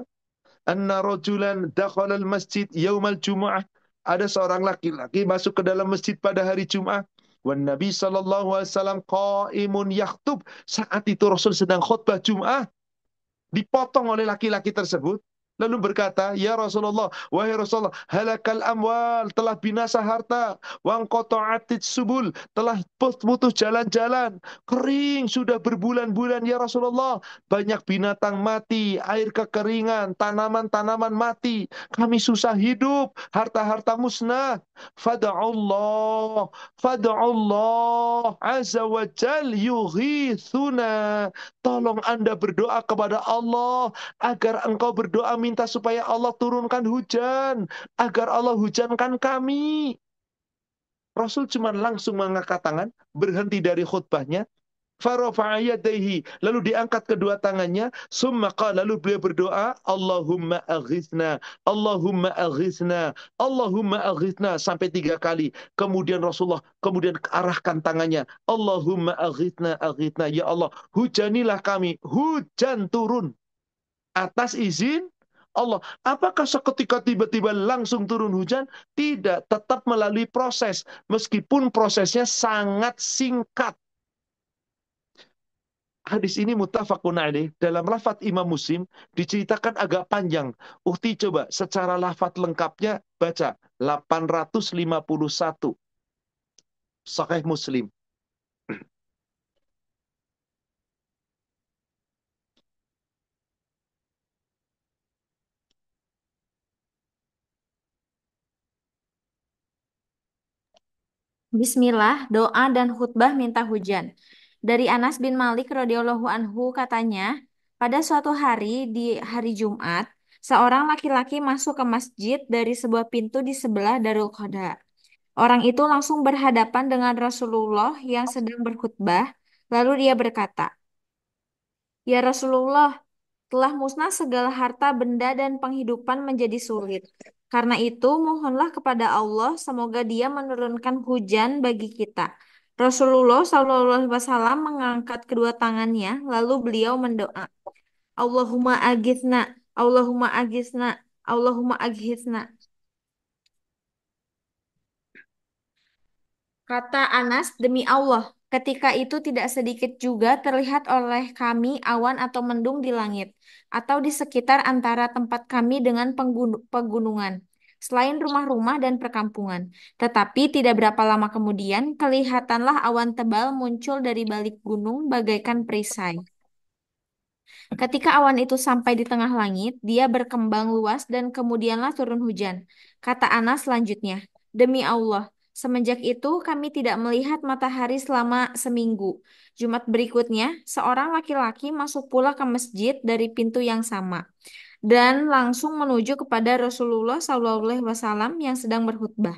S1: anna rajulan dakhala al-masjid yaumal jumu'ah ada seorang laki-laki masuk ke dalam masjid pada hari Jumat. Wan Nabi Shallallahu Alaihi Wasallam qaimun yaktub saat itu Rasul sedang khutbah Jumat dipotong oleh laki-laki tersebut Lalu berkata, Ya Rasulullah, wahai Rasulullah, halakal amwal, telah binasa harta, wang atid subul, telah putus jalan-jalan, kering sudah berbulan-bulan, Ya Rasulullah, banyak binatang mati, air kekeringan, tanaman-tanaman mati, kami susah hidup, harta-harta musnah. fada'ullah, fada'ullah, azza wa jal yughithuna. Tolong anda berdoa kepada Allah, agar engkau berdoa minta supaya Allah turunkan hujan. Agar Allah hujankan kami. Rasul cuma langsung mengangkat tangan, berhenti dari khutbahnya, Farofa'ayadaihi. Lalu diangkat kedua tangannya. Summa Lalu beliau berdoa. Allahumma aghithna. Allahumma aghithna. Allahumma aghithna. Sampai tiga kali. Kemudian Rasulullah. Kemudian arahkan tangannya. Allahumma aghithna. Aghithna. Ya Allah. Hujanilah kami. Hujan turun. Atas izin Allah. Apakah seketika tiba-tiba langsung turun hujan? Tidak, tetap melalui proses. Meskipun prosesnya sangat singkat. Hadis ini mutafakun alaih. Dalam lafat Imam Muslim diceritakan agak panjang. Uhti coba secara lafat lengkapnya baca. 851. Sahih Muslim.
S2: Bismillah, doa dan khutbah minta hujan. Dari Anas bin Malik radhiyallahu anhu katanya, pada suatu hari di hari Jumat, seorang laki-laki masuk ke masjid dari sebuah pintu di sebelah Darul Qada. Orang itu langsung berhadapan dengan Rasulullah yang sedang berkhutbah, lalu dia berkata, "Ya Rasulullah, telah musnah segala harta benda dan penghidupan menjadi sulit. Karena itu, mohonlah kepada Allah, semoga Dia menurunkan hujan bagi kita. Rasulullah SAW mengangkat kedua tangannya, lalu beliau mendoa, Allahumma agisna, Allahumma agisna, Allahumma agisna. Kata Anas, demi Allah, ketika itu tidak sedikit juga terlihat oleh kami awan atau mendung di langit atau di sekitar antara tempat kami dengan pegunungan, selain rumah-rumah dan perkampungan. Tetapi tidak berapa lama kemudian, kelihatanlah awan tebal muncul dari balik gunung bagaikan perisai. Ketika awan itu sampai di tengah langit, dia berkembang luas dan kemudianlah turun hujan. Kata Ana selanjutnya, Demi Allah, Semenjak itu, kami tidak melihat matahari selama seminggu. Jumat berikutnya, seorang laki-laki masuk pula ke masjid dari pintu yang sama dan langsung menuju kepada Rasulullah SAW yang sedang berkhutbah.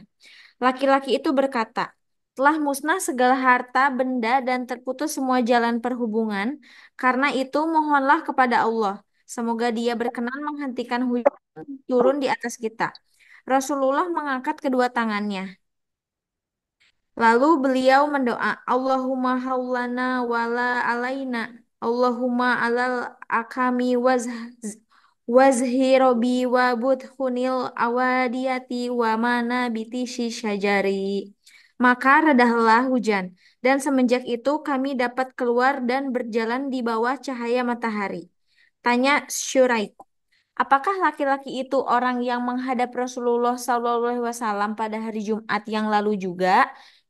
S2: Laki-laki itu berkata, telah musnah segala harta, benda, dan terputus semua jalan perhubungan. Karena itu, mohonlah kepada Allah. Semoga dia berkenan menghentikan hujan turun di atas kita. Rasulullah mengangkat kedua tangannya. Lalu beliau mendoa, Allahumma haulana wala alaina, Allahumma alal akami wazh wazhirobi wa budhunil awadiyati wa mana bitishi syajari. Maka redahlah hujan, dan semenjak itu kami dapat keluar dan berjalan di bawah cahaya matahari. Tanya Syuraik, apakah laki-laki itu orang yang menghadap Rasulullah SAW pada hari Jumat yang lalu juga?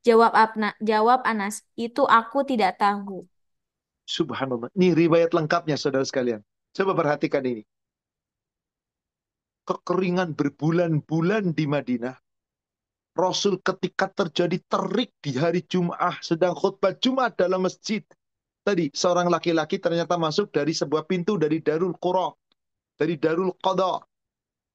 S2: Jawab Abna, jawab Anas, itu aku tidak tahu.
S1: Subhanallah. Ini riwayat lengkapnya saudara sekalian. Coba perhatikan ini. Kekeringan berbulan-bulan di Madinah. Rasul ketika terjadi terik di hari Jum'ah, sedang khutbah Jumat dalam masjid. Tadi seorang laki-laki ternyata masuk dari sebuah pintu dari Darul Qura, dari Darul Qadha.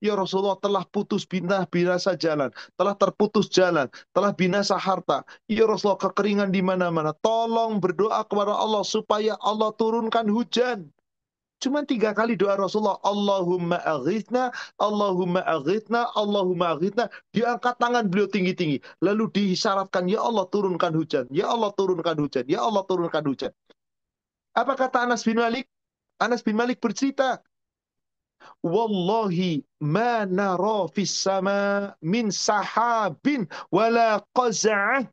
S1: Ya Rasulullah telah putus binah binasa jalan, telah terputus jalan, telah binasa harta. Ya Rasulullah kekeringan di mana-mana. Tolong berdoa kepada Allah supaya Allah turunkan hujan. Cuma tiga kali doa Rasulullah. Allahumma aghithna, Allahumma aghithna, Allahumma aghithna. Diangkat tangan beliau tinggi-tinggi. Lalu disyaratkan, Ya Allah turunkan hujan. Ya Allah turunkan hujan. Ya Allah turunkan hujan. Apa kata Anas bin Malik? Anas bin Malik bercerita wallahi ma nara fis sama min sahabin wala qaz'ah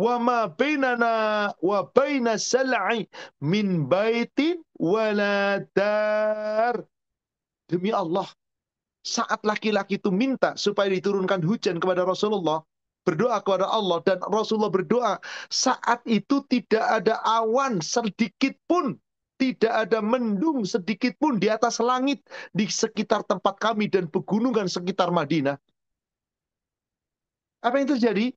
S1: wa ma bainana wa baina sal'i min baitin wala dar demi Allah saat laki-laki itu minta supaya diturunkan hujan kepada Rasulullah berdoa kepada Allah dan Rasulullah berdoa saat itu tidak ada awan sedikit pun tidak ada mendung sedikit pun di atas langit di sekitar tempat kami dan pegunungan sekitar Madinah. Apa yang terjadi?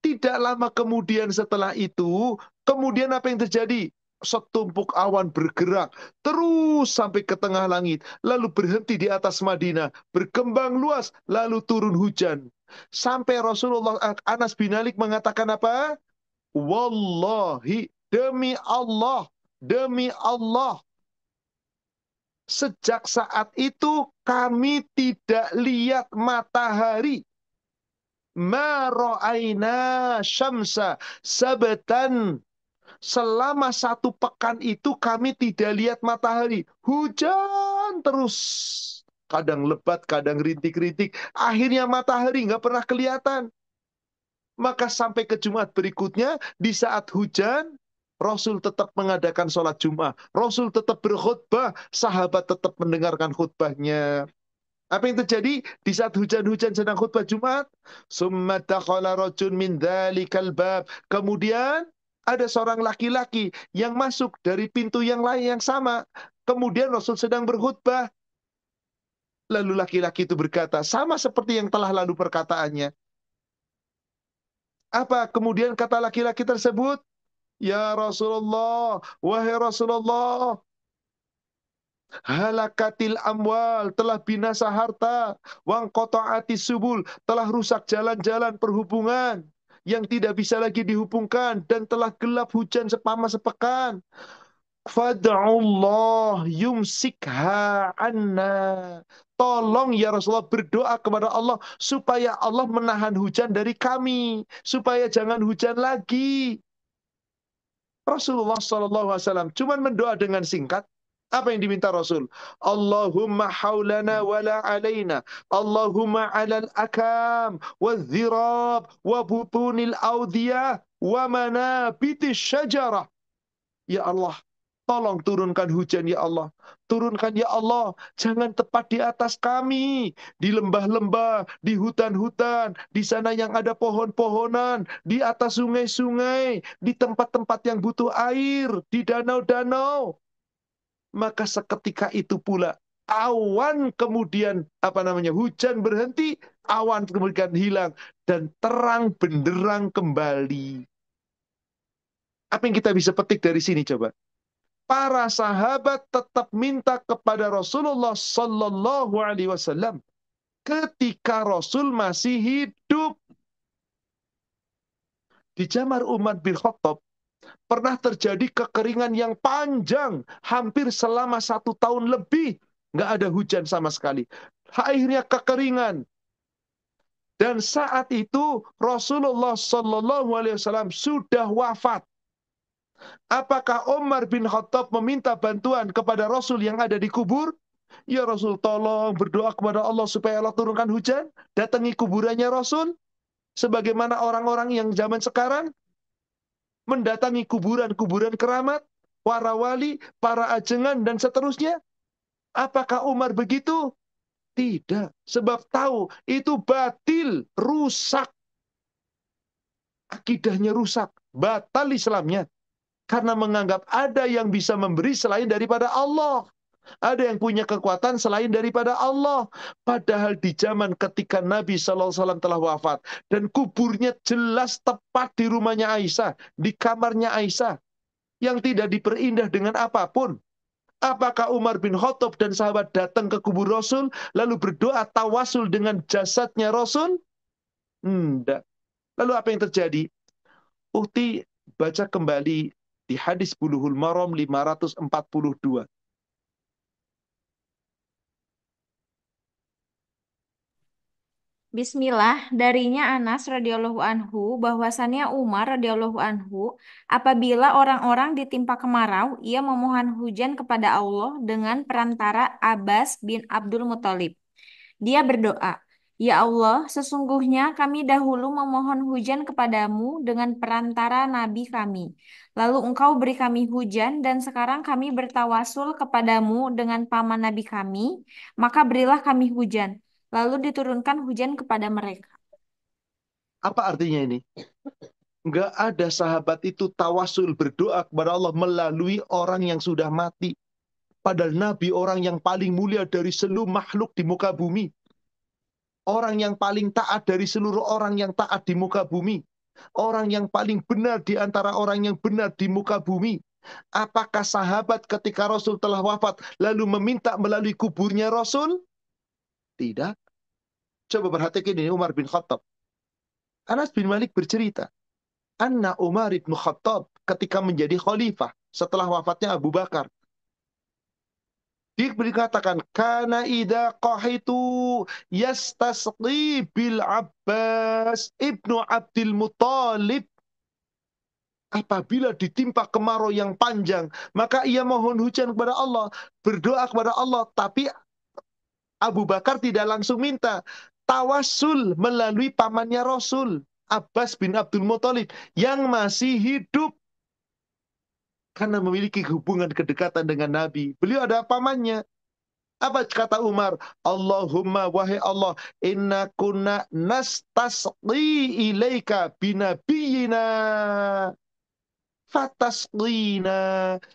S1: Tidak lama kemudian setelah itu, kemudian apa yang terjadi? Setumpuk awan bergerak terus sampai ke tengah langit, lalu berhenti di atas Madinah, berkembang luas, lalu turun hujan. Sampai Rasulullah Anas bin Malik mengatakan apa? Wallahi demi Allah Demi Allah, sejak saat itu kami tidak lihat matahari. Maro'aina syamsa sabatan. Selama satu pekan itu kami tidak lihat matahari. Hujan terus. Kadang lebat, kadang rintik-rintik. Akhirnya matahari nggak pernah kelihatan. Maka sampai ke Jumat berikutnya, di saat hujan, Rasul tetap mengadakan sholat Jumat. Rasul tetap berkhutbah. Sahabat tetap mendengarkan khutbahnya. Apa yang terjadi? Di saat hujan-hujan sedang khutbah Jumat. Summa rajun min bab. Kemudian ada seorang laki-laki yang masuk dari pintu yang lain yang sama. Kemudian Rasul sedang berkhutbah. Lalu laki-laki itu berkata, sama seperti yang telah lalu perkataannya. Apa kemudian kata laki-laki tersebut? Ya Rasulullah, wahai Rasulullah, halakatil amwal, telah binasa harta, wang ati subul, telah rusak jalan-jalan perhubungan yang tidak bisa lagi dihubungkan dan telah gelap hujan sepama sepekan. Fad'ullah yumsikha anna. Tolong ya Rasulullah berdoa kepada Allah supaya Allah menahan hujan dari kami. Supaya jangan hujan lagi. Rasulullah SAW cuma mendoa dengan singkat. Apa yang diminta Rasul? Allahumma haulana wa la alaina. Allahumma ala al akam wa zirab wa butunil awdiyah wa manabitis syajarah. Ya Allah, Tolong turunkan hujan ya Allah. Turunkan ya Allah, jangan tepat di atas kami. Di lembah-lembah, di hutan-hutan, di sana yang ada pohon-pohonan, di atas sungai-sungai, di tempat-tempat yang butuh air, di danau-danau. Maka seketika itu pula awan kemudian apa namanya hujan berhenti, awan kemudian hilang dan terang benderang kembali. Apa yang kita bisa petik dari sini coba? para sahabat tetap minta kepada Rasulullah Sallallahu Alaihi Wasallam ketika Rasul masih hidup. Di Jamar Umar bin Khattab pernah terjadi kekeringan yang panjang hampir selama satu tahun lebih nggak ada hujan sama sekali. Akhirnya kekeringan, dan saat itu Rasulullah Sallallahu Alaihi Wasallam sudah wafat. Apakah Umar bin Khattab meminta bantuan kepada Rasul yang ada di kubur? Ya Rasul tolong berdoa kepada Allah supaya Allah turunkan hujan. Datangi kuburannya Rasul. Sebagaimana orang-orang yang zaman sekarang. Mendatangi kuburan-kuburan keramat. Para wali, para ajengan, dan seterusnya. Apakah Umar begitu? Tidak. Sebab tahu itu batil, rusak. Akidahnya rusak. Batal Islamnya karena menganggap ada yang bisa memberi selain daripada Allah. Ada yang punya kekuatan selain daripada Allah. Padahal di zaman ketika Nabi SAW telah wafat. Dan kuburnya jelas tepat di rumahnya Aisyah. Di kamarnya Aisyah. Yang tidak diperindah dengan apapun. Apakah Umar bin Khattab dan sahabat datang ke kubur Rasul. Lalu berdoa tawasul dengan jasadnya Rasul? Tidak. Lalu apa yang terjadi? Uhti baca kembali di hadis Buluhul Maram 542.
S2: Bismillah, darinya Anas radhiyallahu anhu bahwasannya Umar radhiyallahu anhu apabila orang-orang ditimpa kemarau, ia memohon hujan kepada Allah dengan perantara Abbas bin Abdul Muthalib. Dia berdoa, "Ya Allah, sesungguhnya kami dahulu memohon hujan kepadamu dengan perantara nabi kami. Lalu engkau beri kami hujan, dan sekarang kami bertawasul kepadamu dengan paman Nabi kami, maka berilah kami hujan. Lalu diturunkan hujan kepada mereka.
S1: Apa artinya ini? Enggak ada sahabat itu tawasul berdoa kepada Allah melalui orang yang sudah mati. Padahal Nabi orang yang paling mulia dari seluruh makhluk di muka bumi. Orang yang paling taat dari seluruh orang yang taat di muka bumi orang yang paling benar di antara orang yang benar di muka bumi. Apakah sahabat ketika Rasul telah wafat lalu meminta melalui kuburnya Rasul? Tidak. Coba perhatikan ini Umar bin Khattab. Anas bin Malik bercerita. Anna Umar bin Khattab ketika menjadi khalifah setelah wafatnya Abu Bakar katakan karena ida itu yastasri bil Abbas ibnu Abdul mutalib apabila ditimpa kemarau yang panjang, maka ia mohon hujan kepada Allah, berdoa kepada Allah, tapi Abu Bakar tidak langsung minta, tawasul melalui pamannya Rasul Abbas bin Abdul Muthalib yang masih hidup karena memiliki hubungan kedekatan dengan Nabi. Beliau ada pamannya. Apa kata Umar? Allahumma wahai Allah, inna kunna nastasqi ilaika binabiyina. Fatasqina.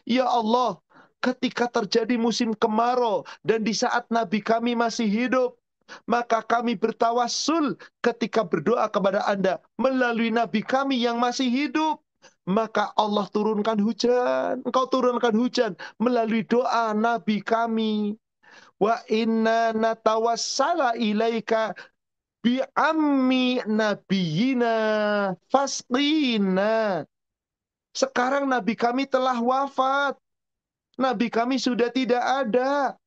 S1: Ya Allah, ketika terjadi musim kemarau dan di saat Nabi kami masih hidup, maka kami bertawasul ketika berdoa kepada Anda melalui Nabi kami yang masih hidup maka Allah turunkan hujan. Engkau turunkan hujan melalui doa Nabi kami. Wa inna natawassala ilaika bi ammi nabiyina fasqina. Sekarang Nabi kami telah wafat. Nabi kami sudah tidak ada.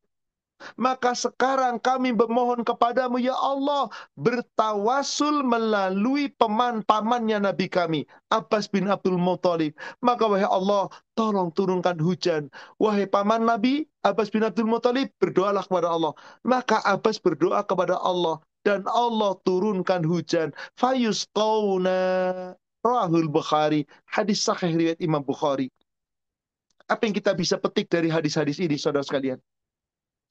S1: Maka sekarang kami bermohon kepadamu ya Allah bertawasul melalui paman pamannya Nabi kami Abbas bin Abdul Muthalib. Maka wahai Allah tolong turunkan hujan. Wahai paman Nabi Abbas bin Abdul Muthalib berdoalah kepada Allah. Maka Abbas berdoa kepada Allah dan Allah turunkan hujan. Fayus kauna Rahul Bukhari. Hadis sahih riwayat Imam Bukhari. Apa yang kita bisa petik dari hadis-hadis ini, saudara sekalian?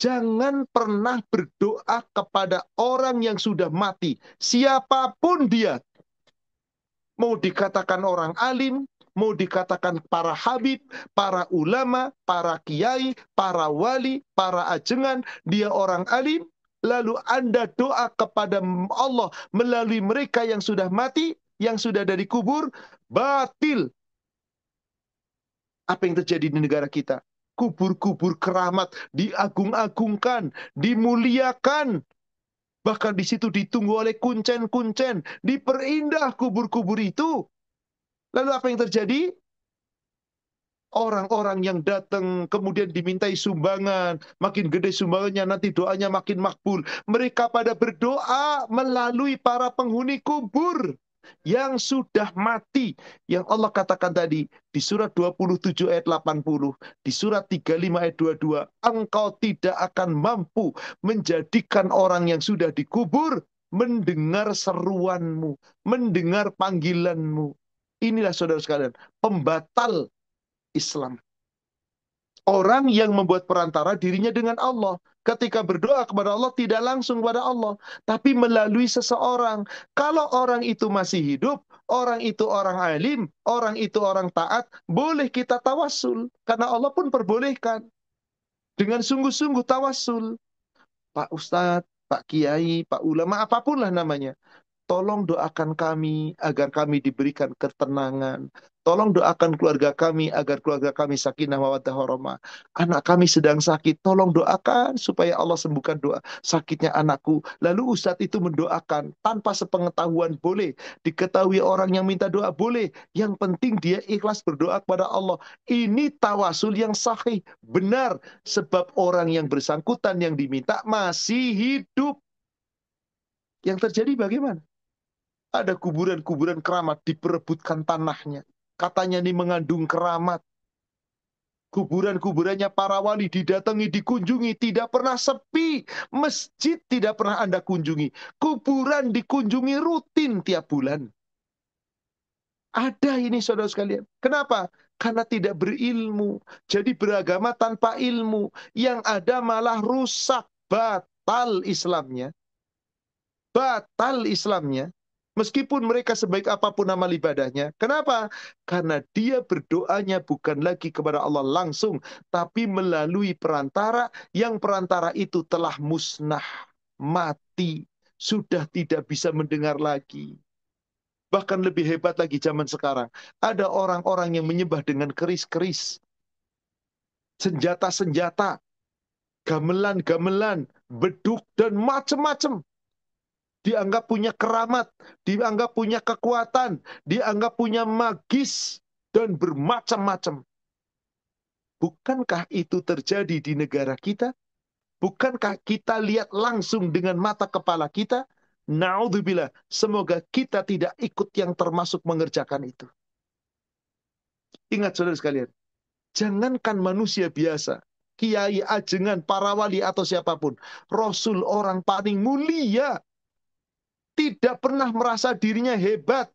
S1: Jangan pernah berdoa kepada orang yang sudah mati, siapapun dia. Mau dikatakan orang alim, mau dikatakan para habib, para ulama, para kiai, para wali, para ajengan, dia orang alim, lalu Anda doa kepada Allah melalui mereka yang sudah mati, yang sudah dari kubur, batil. Apa yang terjadi di negara kita? kubur-kubur keramat diagung-agungkan, dimuliakan. Bahkan di situ ditunggu oleh kuncen-kuncen, diperindah kubur-kubur itu. Lalu apa yang terjadi? Orang-orang yang datang kemudian dimintai sumbangan, makin gede sumbangannya nanti doanya makin makbul. Mereka pada berdoa melalui para penghuni kubur yang sudah mati yang Allah katakan tadi di surat 27 ayat 80 di surat 35 ayat 22 engkau tidak akan mampu menjadikan orang yang sudah dikubur mendengar seruanmu mendengar panggilanmu inilah saudara sekalian pembatal Islam orang yang membuat perantara dirinya dengan Allah. Ketika berdoa kepada Allah tidak langsung kepada Allah, tapi melalui seseorang. Kalau orang itu masih hidup, orang itu orang alim, orang itu orang taat, boleh kita tawasul karena Allah pun perbolehkan. Dengan sungguh-sungguh tawasul. Pak Ustadz, Pak Kiai, Pak Ulama, apapun lah namanya. Tolong doakan kami agar kami diberikan ketenangan. Tolong doakan keluarga kami agar keluarga kami sakinah mawaddah warahmah. Anak kami sedang sakit, tolong doakan supaya Allah sembuhkan doa sakitnya anakku. Lalu ustadz itu mendoakan tanpa sepengetahuan boleh. Diketahui orang yang minta doa boleh. Yang penting dia ikhlas berdoa kepada Allah. Ini tawasul yang sahih, benar sebab orang yang bersangkutan yang diminta masih hidup. Yang terjadi bagaimana? Ada kuburan-kuburan keramat diperebutkan tanahnya. Katanya ini mengandung keramat. Kuburan-kuburannya para wali didatangi, dikunjungi, tidak pernah sepi. Masjid tidak pernah Anda kunjungi. Kuburan dikunjungi rutin tiap bulan. Ada ini saudara sekalian. Kenapa? Karena tidak berilmu. Jadi beragama tanpa ilmu. Yang ada malah rusak, batal Islamnya. Batal Islamnya. Meskipun mereka sebaik apapun nama ibadahnya. Kenapa? Karena dia berdoanya bukan lagi kepada Allah langsung. Tapi melalui perantara yang perantara itu telah musnah, mati. Sudah tidak bisa mendengar lagi. Bahkan lebih hebat lagi zaman sekarang. Ada orang-orang yang menyembah dengan keris-keris. Senjata-senjata. Gamelan-gamelan. Beduk dan macam-macam dianggap punya keramat, dianggap punya kekuatan, dianggap punya magis, dan bermacam-macam. Bukankah itu terjadi di negara kita? Bukankah kita lihat langsung dengan mata kepala kita? Naudzubillah, semoga kita tidak ikut yang termasuk mengerjakan itu. Ingat saudara sekalian, jangankan manusia biasa, kiai, ajengan, para wali atau siapapun, rasul orang paling mulia tidak pernah merasa dirinya hebat,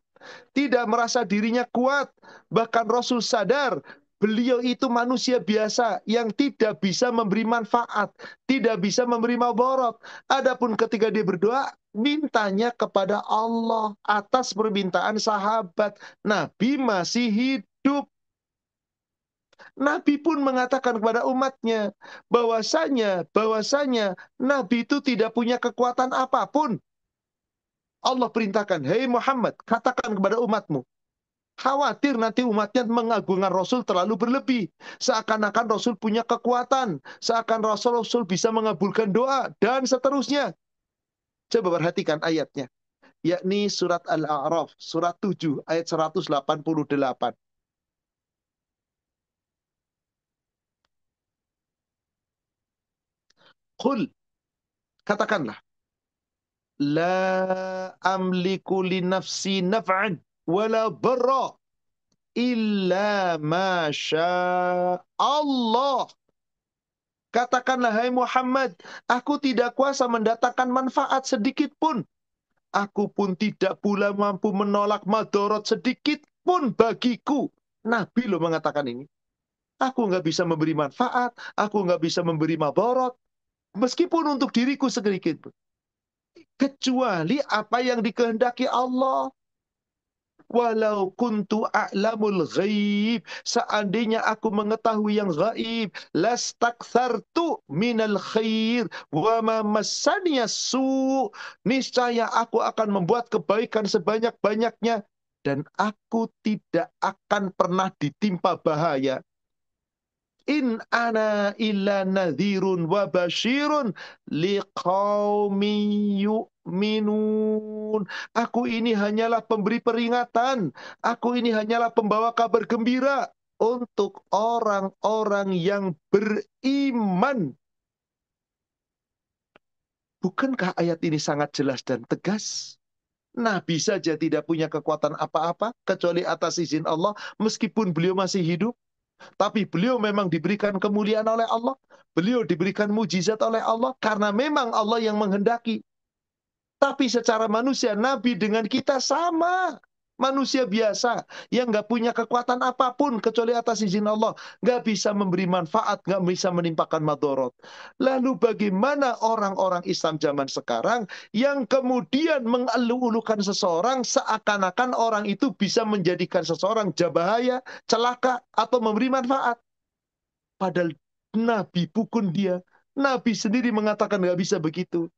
S1: tidak merasa dirinya kuat. Bahkan Rasul sadar beliau itu manusia biasa yang tidak bisa memberi manfaat, tidak bisa memberi maborot. Adapun ketika dia berdoa, mintanya kepada Allah atas permintaan sahabat. Nabi masih hidup. Nabi pun mengatakan kepada umatnya bahwasanya bahwasanya Nabi itu tidak punya kekuatan apapun Allah perintahkan, "Hei Muhammad, katakan kepada umatmu, Khawatir nanti umatnya mengagungkan Rasul terlalu berlebih. Seakan-akan Rasul punya kekuatan. Seakan Rasul Rasul bisa mengabulkan doa. Dan seterusnya. Coba perhatikan ayatnya. Yakni surat Al-A'raf. Surat 7 ayat 188. Qul. Katakanlah la amliku li nafsi naf'an wala barra illa ma Allah. Katakanlah hai Muhammad, aku tidak kuasa mendatangkan manfaat sedikit pun. Aku pun tidak pula mampu menolak madorot sedikit pun bagiku. Nabi lo mengatakan ini. Aku nggak bisa memberi manfaat, aku nggak bisa memberi madorot Meskipun untuk diriku sedikit pun kecuali apa yang dikehendaki Allah. Walau kuntu a'lamul ghaib. Seandainya aku mengetahui yang ghaib. Lastakthartu minal khair. Wa mamasaniya su. Niscaya aku akan membuat kebaikan sebanyak-banyaknya. Dan aku tidak akan pernah ditimpa bahaya. In ana illa nadhirun wa basyirun liqaumin yu'minun. Aku ini hanyalah pemberi peringatan. Aku ini hanyalah pembawa kabar gembira untuk orang-orang yang beriman. Bukankah ayat ini sangat jelas dan tegas? Nabi saja tidak punya kekuatan apa-apa kecuali atas izin Allah meskipun beliau masih hidup. Tapi beliau memang diberikan kemuliaan oleh Allah. Beliau diberikan mujizat oleh Allah. Karena memang Allah yang menghendaki. Tapi secara manusia, Nabi dengan kita sama. Manusia biasa yang nggak punya kekuatan apapun kecuali atas izin Allah. Nggak bisa memberi manfaat, nggak bisa menimpakan madorot. Lalu bagaimana orang-orang Islam zaman sekarang yang kemudian mengeluh-ulukan seseorang seakan-akan orang itu bisa menjadikan seseorang jabahaya, celaka, atau memberi manfaat. Padahal Nabi pukun dia. Nabi sendiri mengatakan nggak bisa begitu.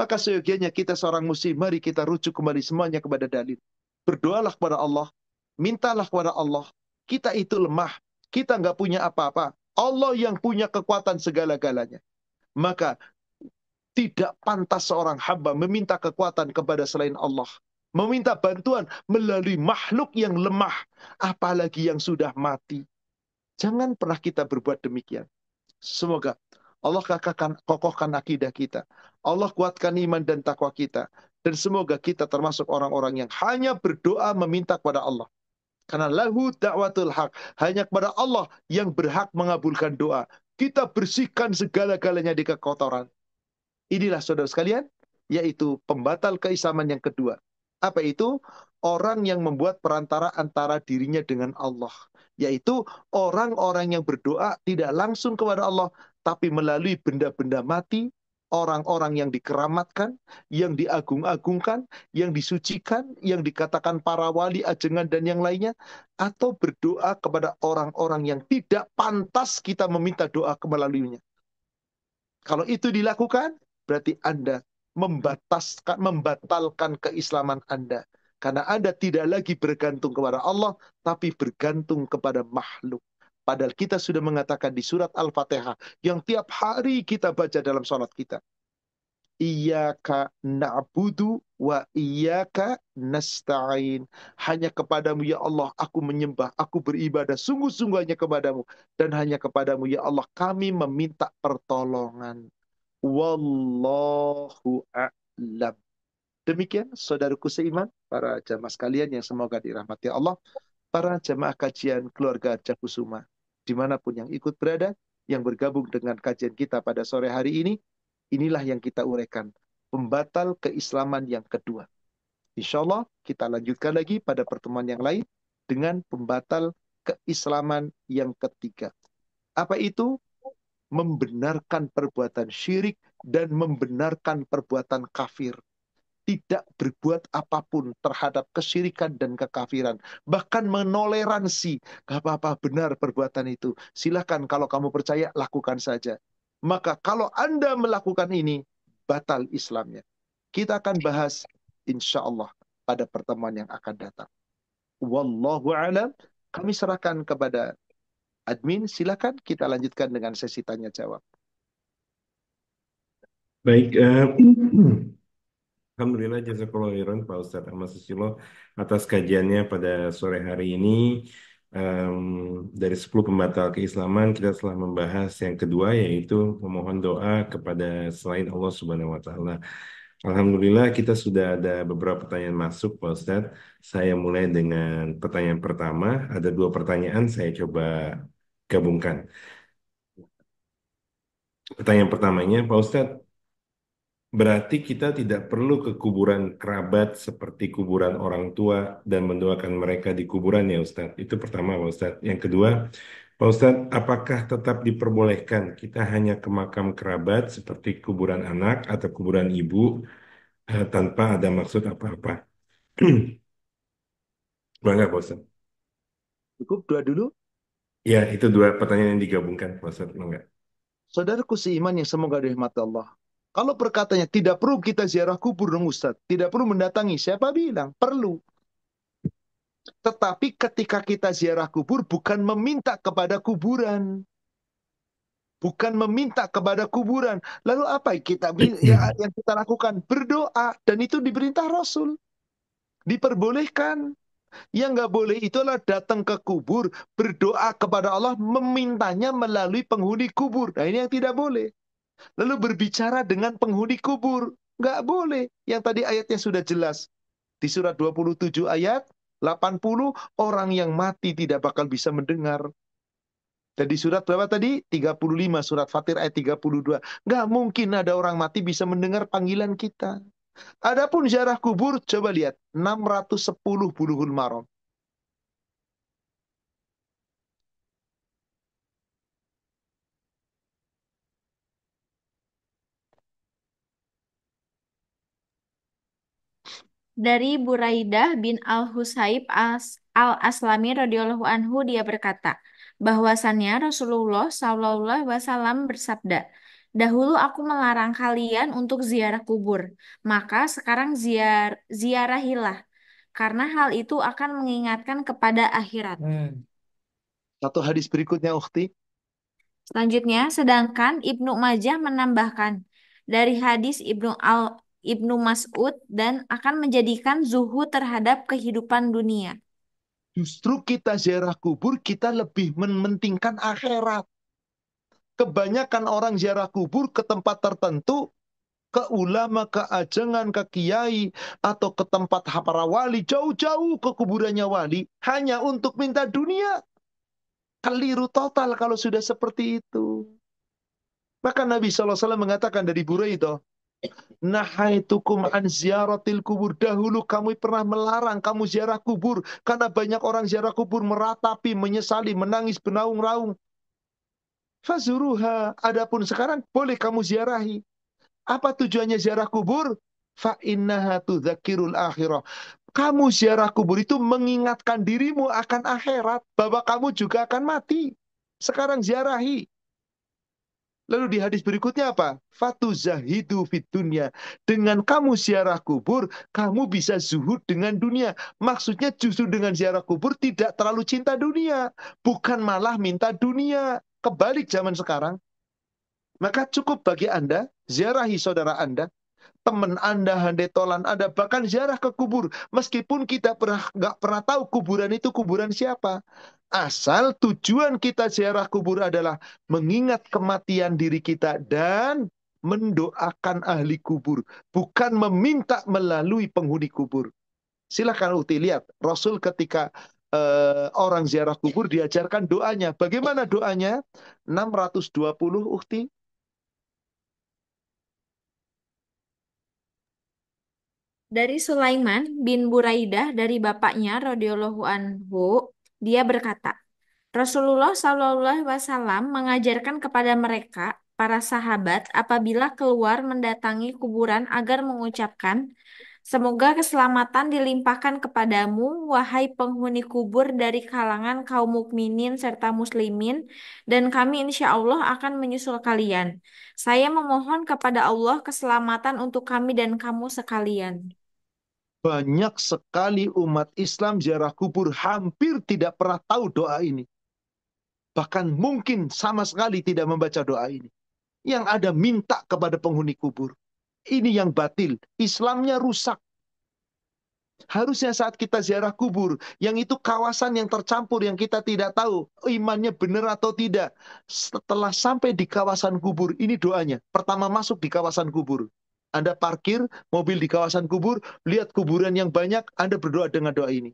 S1: Maka seyogianya kita seorang muslim, mari kita rujuk kembali semuanya kepada dalil berdoalah kepada Allah, mintalah kepada Allah. Kita itu lemah, kita nggak punya apa-apa. Allah yang punya kekuatan segala-galanya. Maka tidak pantas seorang hamba meminta kekuatan kepada selain Allah. Meminta bantuan melalui makhluk yang lemah, apalagi yang sudah mati. Jangan pernah kita berbuat demikian. Semoga Allah kakakkan, kokohkan akidah kita. Allah kuatkan iman dan takwa kita. Dan semoga kita termasuk orang-orang yang hanya berdoa meminta kepada Allah. Karena lahu da'watul haq. Hanya kepada Allah yang berhak mengabulkan doa. Kita bersihkan segala-galanya di kekotoran. Inilah saudara sekalian, yaitu pembatal keisaman yang kedua. Apa itu? Orang yang membuat perantara antara dirinya dengan Allah. Yaitu orang-orang yang berdoa tidak langsung kepada Allah, tapi melalui benda-benda mati, orang-orang yang dikeramatkan, yang diagung-agungkan, yang disucikan, yang dikatakan para wali, ajengan, dan yang lainnya, atau berdoa kepada orang-orang yang tidak pantas kita meminta doa melaluinya. Kalau itu dilakukan, berarti Anda membataskan, membatalkan keislaman Anda. Karena Anda tidak lagi bergantung kepada Allah, tapi bergantung kepada makhluk. Padahal kita sudah mengatakan di surat Al-Fatihah yang tiap hari kita baca dalam sholat kita. Iyaka na'budu wa iyaka nasta'in. Hanya kepadamu ya Allah aku menyembah, aku beribadah sungguh-sungguhnya kepadamu. Dan hanya kepadamu ya Allah kami meminta pertolongan. Wallahu a'lam. Demikian saudaraku seiman, para jamaah sekalian yang semoga dirahmati Allah, para jamaah kajian keluarga Jakusuma dimanapun yang ikut berada, yang bergabung dengan kajian kita pada sore hari ini, inilah yang kita uraikan. Pembatal keislaman yang kedua. Insya Allah kita lanjutkan lagi pada pertemuan yang lain dengan pembatal keislaman yang ketiga. Apa itu? Membenarkan perbuatan syirik dan membenarkan perbuatan kafir tidak berbuat apapun terhadap kesyirikan dan kekafiran. Bahkan menoleransi. Gak apa-apa, benar perbuatan itu. Silahkan kalau kamu percaya, lakukan saja. Maka kalau Anda melakukan ini, batal Islamnya. Kita akan bahas insya Allah pada pertemuan yang akan datang. Wallahu alam. Kami serahkan kepada admin. silahkan kita lanjutkan dengan sesi tanya jawab.
S3: Baik, uh, Alhamdulillah jazakallahu khairan Pak Ustadz Ahmad Susilo atas kajiannya pada sore hari ini. Um, dari 10 pembatal keislaman kita telah membahas yang kedua yaitu memohon doa kepada selain Allah Subhanahu wa taala. Alhamdulillah kita sudah ada beberapa pertanyaan masuk Pak Ustadz. Saya mulai dengan pertanyaan pertama, ada dua pertanyaan saya coba gabungkan. Pertanyaan pertamanya Pak Ustadz, Berarti kita tidak perlu ke kuburan kerabat seperti kuburan orang tua dan mendoakan mereka di kuburan ya Ustadz. Itu pertama Pak Ustadz. Yang kedua, Pak Ustadz, apakah tetap diperbolehkan kita hanya ke makam kerabat seperti kuburan anak atau kuburan ibu eh, tanpa ada maksud apa-apa? Bangga Pak Ustadz.
S1: Cukup dua dulu?
S3: Ya, itu dua pertanyaan yang digabungkan Pak Ustadz. saudaraku
S1: Saudaraku iman yang semoga dirahmati Allah. Kalau perkataannya tidak perlu kita ziarah kubur dong Ustaz. Tidak perlu mendatangi. Siapa bilang? Perlu. Tetapi ketika kita ziarah kubur bukan meminta kepada kuburan. Bukan meminta kepada kuburan. Lalu apa kita ya, yang kita lakukan? Berdoa. Dan itu diperintah Rasul. Diperbolehkan. Yang nggak boleh itu adalah datang ke kubur, berdoa kepada Allah, memintanya melalui penghuni kubur. Nah ini yang tidak boleh. Lalu berbicara dengan penghuni kubur. Nggak boleh. Yang tadi ayatnya sudah jelas. Di surat 27 ayat 80, orang yang mati tidak bakal bisa mendengar. Dan di surat berapa tadi? 35, surat Fatir ayat 32. Nggak mungkin ada orang mati bisa mendengar panggilan kita. Adapun ziarah kubur, coba lihat. 610 buluhul maram.
S2: dari Buraidah bin Al-Husayb Al-Aslami radhiyallahu anhu dia berkata, bahwasannya Rasulullah Shallallahu wasallam bersabda, Dahulu aku melarang kalian untuk ziarah kubur, maka sekarang ziar ziarahilah, karena hal itu akan mengingatkan kepada akhirat.
S1: Hmm. Satu hadis berikutnya, Ukti.
S2: Selanjutnya, sedangkan Ibnu Majah menambahkan dari hadis Ibnu Al Ibnu Mas'ud dan akan menjadikan zuhud terhadap kehidupan
S1: dunia. Justru kita ziarah kubur, kita lebih mementingkan akhirat. Kebanyakan orang ziarah kubur ke tempat tertentu, ke ulama, ke ajengan, ke kiai, atau ke tempat para wali, jauh-jauh ke kuburannya wali, hanya untuk minta dunia. Keliru total kalau sudah seperti itu. Maka Nabi SAW mengatakan dari Buraidah, Nahaitukum an ziaratil kubur. Dahulu kamu pernah melarang kamu ziarah kubur. Karena banyak orang ziarah kubur meratapi, menyesali, menangis, benaung-raung. Fazuruha. Adapun sekarang boleh kamu ziarahi. Apa tujuannya ziarah kubur? Fa'innaha tudzakirul akhirah. Kamu ziarah kubur itu mengingatkan dirimu akan akhirat. Bahwa kamu juga akan mati. Sekarang ziarahi. Lalu di hadis berikutnya apa? Fatu zahidu fit dunia. Dengan kamu ziarah kubur, kamu bisa zuhud dengan dunia. Maksudnya justru dengan ziarah kubur tidak terlalu cinta dunia. Bukan malah minta dunia. Kebalik zaman sekarang. Maka cukup bagi Anda, ziarahi saudara Anda, teman Anda, tolan Anda, bahkan ziarah ke kubur. Meskipun kita pernah gak pernah tahu kuburan itu kuburan siapa. Asal tujuan kita ziarah kubur adalah mengingat kematian diri kita dan mendoakan ahli kubur. Bukan meminta melalui penghuni kubur. Silahkan Uti lihat. Rasul ketika eh, orang ziarah kubur diajarkan doanya. Bagaimana doanya? 620 Ukti
S2: Dari Sulaiman bin Buraidah dari bapaknya radhiyallahu anhu, dia berkata, Rasulullah saw mengajarkan kepada mereka para sahabat apabila keluar mendatangi kuburan agar mengucapkan, Semoga keselamatan dilimpahkan kepadamu, wahai penghuni kubur dari kalangan kaum mukminin serta muslimin, dan kami insya Allah akan menyusul kalian. Saya memohon kepada Allah keselamatan untuk kami dan kamu sekalian
S1: banyak sekali umat Islam ziarah kubur hampir tidak pernah tahu doa ini. Bahkan mungkin sama sekali tidak membaca doa ini. Yang ada minta kepada penghuni kubur. Ini yang batil. Islamnya rusak. Harusnya saat kita ziarah kubur, yang itu kawasan yang tercampur yang kita tidak tahu imannya benar atau tidak. Setelah sampai di kawasan kubur, ini doanya. Pertama masuk di kawasan kubur. Anda parkir mobil di kawasan kubur, lihat kuburan yang banyak, Anda berdoa dengan doa ini.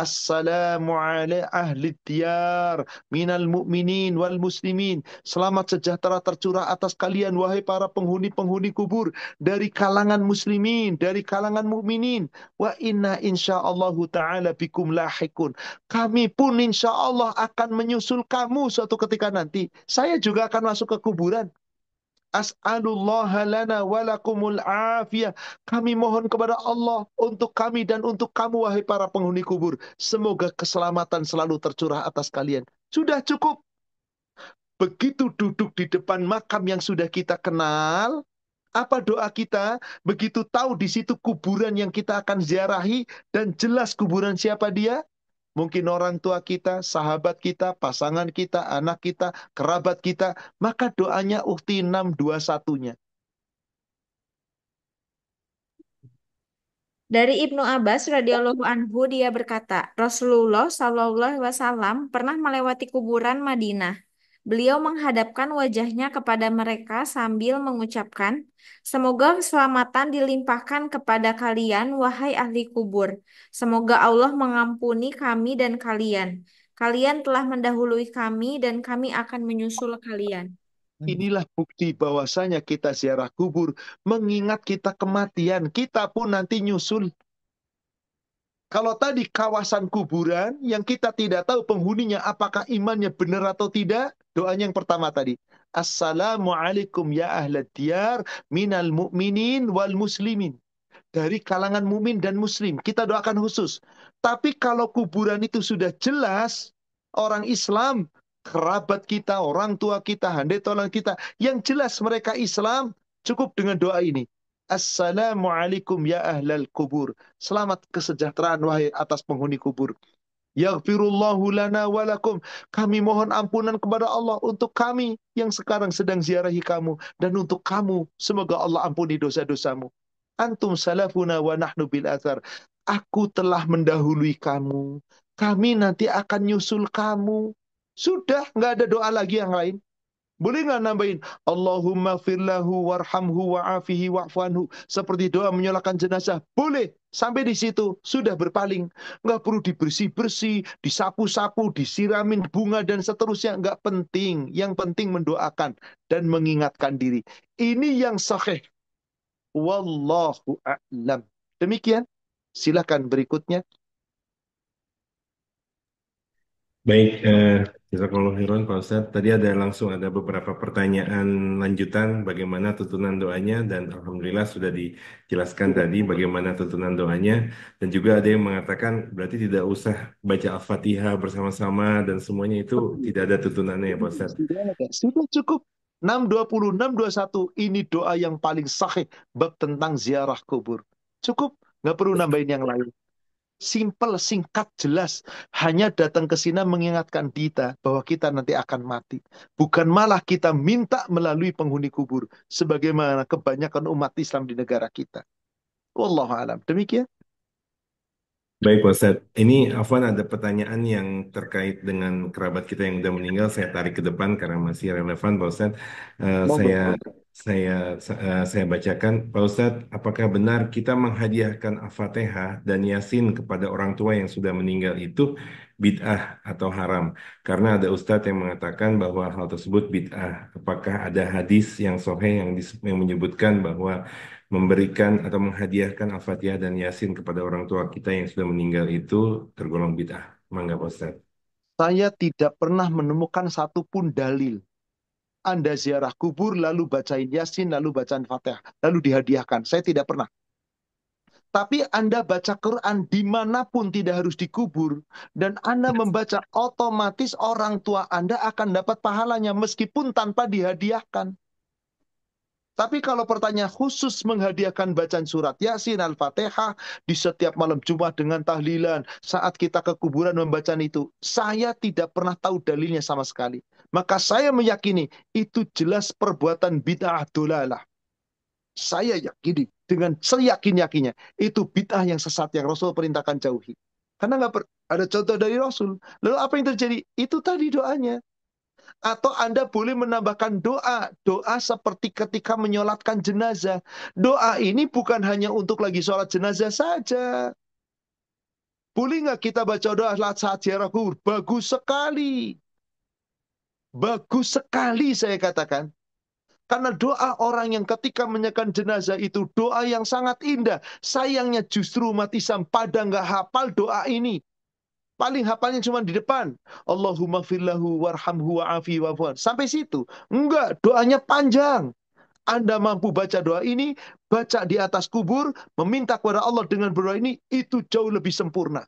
S1: Assalamu ala ahli diyar minal mu'minin wal muslimin. Selamat sejahtera tercurah atas kalian wahai para penghuni-penghuni kubur dari kalangan muslimin, dari kalangan mu'minin. Wa inna insyaallah taala bikum lahikun. Kami pun insyaallah akan menyusul kamu suatu ketika nanti. Saya juga akan masuk ke kuburan. As'alullaha lana walakumul afiyah. Kami mohon kepada Allah untuk kami dan untuk kamu wahai para penghuni kubur. Semoga keselamatan selalu tercurah atas kalian. Sudah cukup. Begitu duduk di depan makam yang sudah kita kenal, apa doa kita? Begitu tahu di situ kuburan yang kita akan ziarahi dan jelas kuburan siapa dia? mungkin orang tua kita, sahabat kita, pasangan kita, anak kita, kerabat kita, maka doanya ukti 621-nya.
S2: Dari Ibnu Abbas radhiyallahu anhu dia berkata, Rasulullah saw pernah melewati kuburan Madinah. Beliau menghadapkan wajahnya kepada mereka sambil mengucapkan, Semoga keselamatan dilimpahkan kepada kalian, wahai ahli kubur. Semoga Allah mengampuni kami dan kalian. Kalian telah mendahului kami dan kami akan menyusul kalian.
S1: Inilah bukti bahwasanya kita ziarah kubur mengingat kita kematian, kita pun nanti nyusul. Kalau tadi kawasan kuburan yang kita tidak tahu penghuninya apakah imannya benar atau tidak, doanya yang pertama tadi. Assalamualaikum ya ahlat diyar minal mu'minin wal muslimin. Dari kalangan mumin dan muslim. Kita doakan khusus. Tapi kalau kuburan itu sudah jelas, orang Islam, kerabat kita, orang tua kita, handai tolong kita, yang jelas mereka Islam, cukup dengan doa ini. Assalamualaikum ya ahlal kubur. Selamat kesejahteraan wahai atas penghuni kubur. Yaghfirullahu lana walakum. Kami mohon ampunan kepada Allah untuk kami yang sekarang sedang ziarahi kamu. Dan untuk kamu, semoga Allah ampuni dosa-dosamu. Antum salafuna wa nahnu bil athar. Aku telah mendahului kamu. Kami nanti akan nyusul kamu. Sudah, nggak ada doa lagi yang lain. Boleh nggak nambahin? Allahumma firlahu warhamhu wa'afihi wa'fuanhu. Seperti doa menyolakan jenazah. Boleh. Sampai di situ. Sudah berpaling. Nggak perlu dibersih-bersih, disapu-sapu, disiramin bunga dan seterusnya. Nggak penting. Yang penting mendoakan dan mengingatkan diri. Ini yang sahih. Wallahu a'lam. Demikian. Silahkan berikutnya.
S3: Baik, eh, khairan Pak Tadi ada langsung ada beberapa pertanyaan lanjutan bagaimana tuntunan doanya dan Alhamdulillah sudah dijelaskan tadi bagaimana tuntunan doanya dan juga ada yang mengatakan berarti tidak usah baca Al-Fatihah bersama-sama dan semuanya itu tidak ada tuntunannya ya Pak Ustadz.
S1: Sudah cukup 620, 621 ini doa yang paling sahih bab tentang ziarah kubur. Cukup, nggak perlu nambahin yang lain simple, singkat, jelas. Hanya datang ke sini mengingatkan kita bahwa kita nanti akan mati. Bukan malah kita minta melalui penghuni kubur. Sebagaimana kebanyakan umat Islam di negara kita.
S3: Wallahu alam. Demikian. Baik, Pak Ustadz. Ini Afwan ada pertanyaan yang terkait dengan kerabat kita yang sudah meninggal. Saya tarik ke depan karena masih relevan, Pak Ustadz. Eh, saya saya uh, saya bacakan, Pak Ustadz, apakah benar kita menghadiahkan al dan Yasin kepada orang tua yang sudah meninggal itu bid'ah atau haram? Karena ada Ustadz yang mengatakan bahwa hal tersebut bid'ah. Apakah ada hadis yang soheh yang, yang menyebutkan bahwa memberikan atau menghadiahkan Al-Fatihah dan Yasin kepada orang tua kita yang sudah meninggal itu tergolong bid'ah. Mangga Ustaz.
S1: Saya tidak pernah menemukan satupun dalil. Anda ziarah kubur, lalu bacain Yasin, lalu bacaan Fatihah, lalu dihadiahkan. Saya tidak pernah. Tapi Anda baca Quran dimanapun tidak harus dikubur. Dan Anda membaca otomatis orang tua Anda akan dapat pahalanya meskipun tanpa dihadiahkan. Tapi kalau pertanyaan khusus menghadiahkan bacaan surat Yasin Al-Fatihah di setiap malam Jumat dengan tahlilan saat kita ke kuburan membaca itu, saya tidak pernah tahu dalilnya sama sekali. Maka saya meyakini itu jelas perbuatan bid'ah dolalah. Saya yakini dengan seyakin-yakinnya itu bid'ah yang sesat yang Rasul perintahkan jauhi. Karena nggak ada contoh dari Rasul. Lalu apa yang terjadi? Itu tadi doanya atau Anda boleh menambahkan doa. Doa seperti ketika menyolatkan jenazah. Doa ini bukan hanya untuk lagi sholat jenazah saja. Boleh nggak kita baca doa saat ziarah kubur? Bagus sekali. Bagus sekali saya katakan. Karena doa orang yang ketika menyekan jenazah itu doa yang sangat indah. Sayangnya justru mati Islam pada nggak hafal doa ini. Paling hafalnya cuma di depan. Allahumma fillahu warhamhu wa wa'fuan. Sampai situ. Enggak, doanya panjang. Anda mampu baca doa ini, baca di atas kubur, meminta kepada Allah dengan berdoa ini, itu jauh lebih sempurna.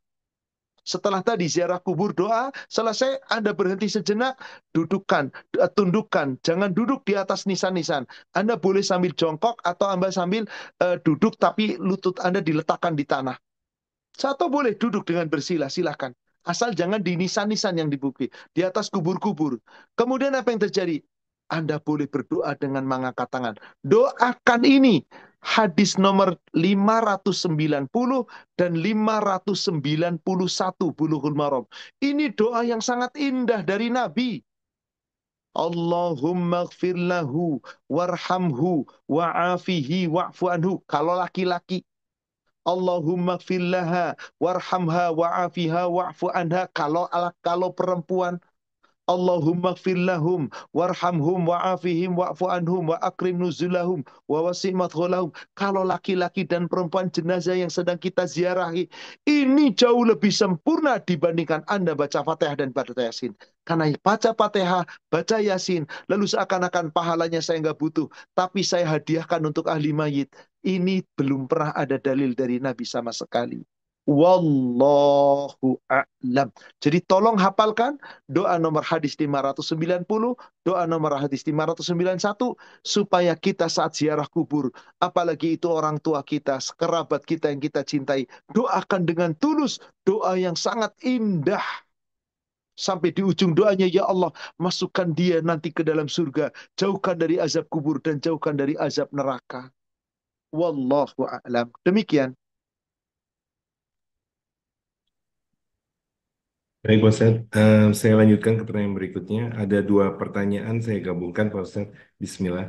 S1: Setelah tadi ziarah kubur doa, selesai Anda berhenti sejenak, dudukkan, eh, tundukkan. Jangan duduk di atas nisan-nisan. Anda boleh sambil jongkok atau Anda sambil uh, duduk tapi lutut Anda diletakkan di tanah. Sato boleh duduk dengan bersila, silahkan. Asal jangan di nisan-nisan yang di bukit, di atas kubur-kubur. Kemudian apa yang terjadi? Anda boleh berdoa dengan mengangkat tangan. Doakan ini. Hadis nomor 590 dan 591 Bulughul Maram. Ini doa yang sangat indah dari Nabi. Allahumma gfir warhamhu wa'afihi wa'fu Kalau laki-laki Allahumma fillaha warhamha wa'afiha wa'fu anha kalau kalau perempuan Allahumma fillahum warhamhum wa'afihim wa'fu anhum wa akrim nuzulahum wa wasi' madkhulahum kalau laki-laki dan perempuan jenazah yang sedang kita ziarahi ini jauh lebih sempurna dibandingkan Anda baca Fatihah dan baca Yasin karena baca Fatihah, baca Yasin, lalu seakan-akan pahalanya saya nggak butuh, tapi saya hadiahkan untuk ahli mayit. Ini belum pernah ada dalil dari Nabi sama sekali. Wallahu a'lam. Jadi tolong hafalkan doa nomor hadis 590, doa nomor hadis 591 supaya kita saat ziarah kubur, apalagi itu orang tua kita, kerabat kita yang kita cintai, doakan dengan tulus, doa yang sangat indah. Sampai di ujung doanya, Ya Allah, masukkan dia nanti ke dalam surga. Jauhkan dari azab kubur dan jauhkan dari azab neraka. Wallahu a'lam. Demikian.
S3: Baik Pak Ustaz. uh, saya lanjutkan ke pertanyaan berikutnya. Ada dua pertanyaan saya gabungkan Pak Ustaz. Bismillah.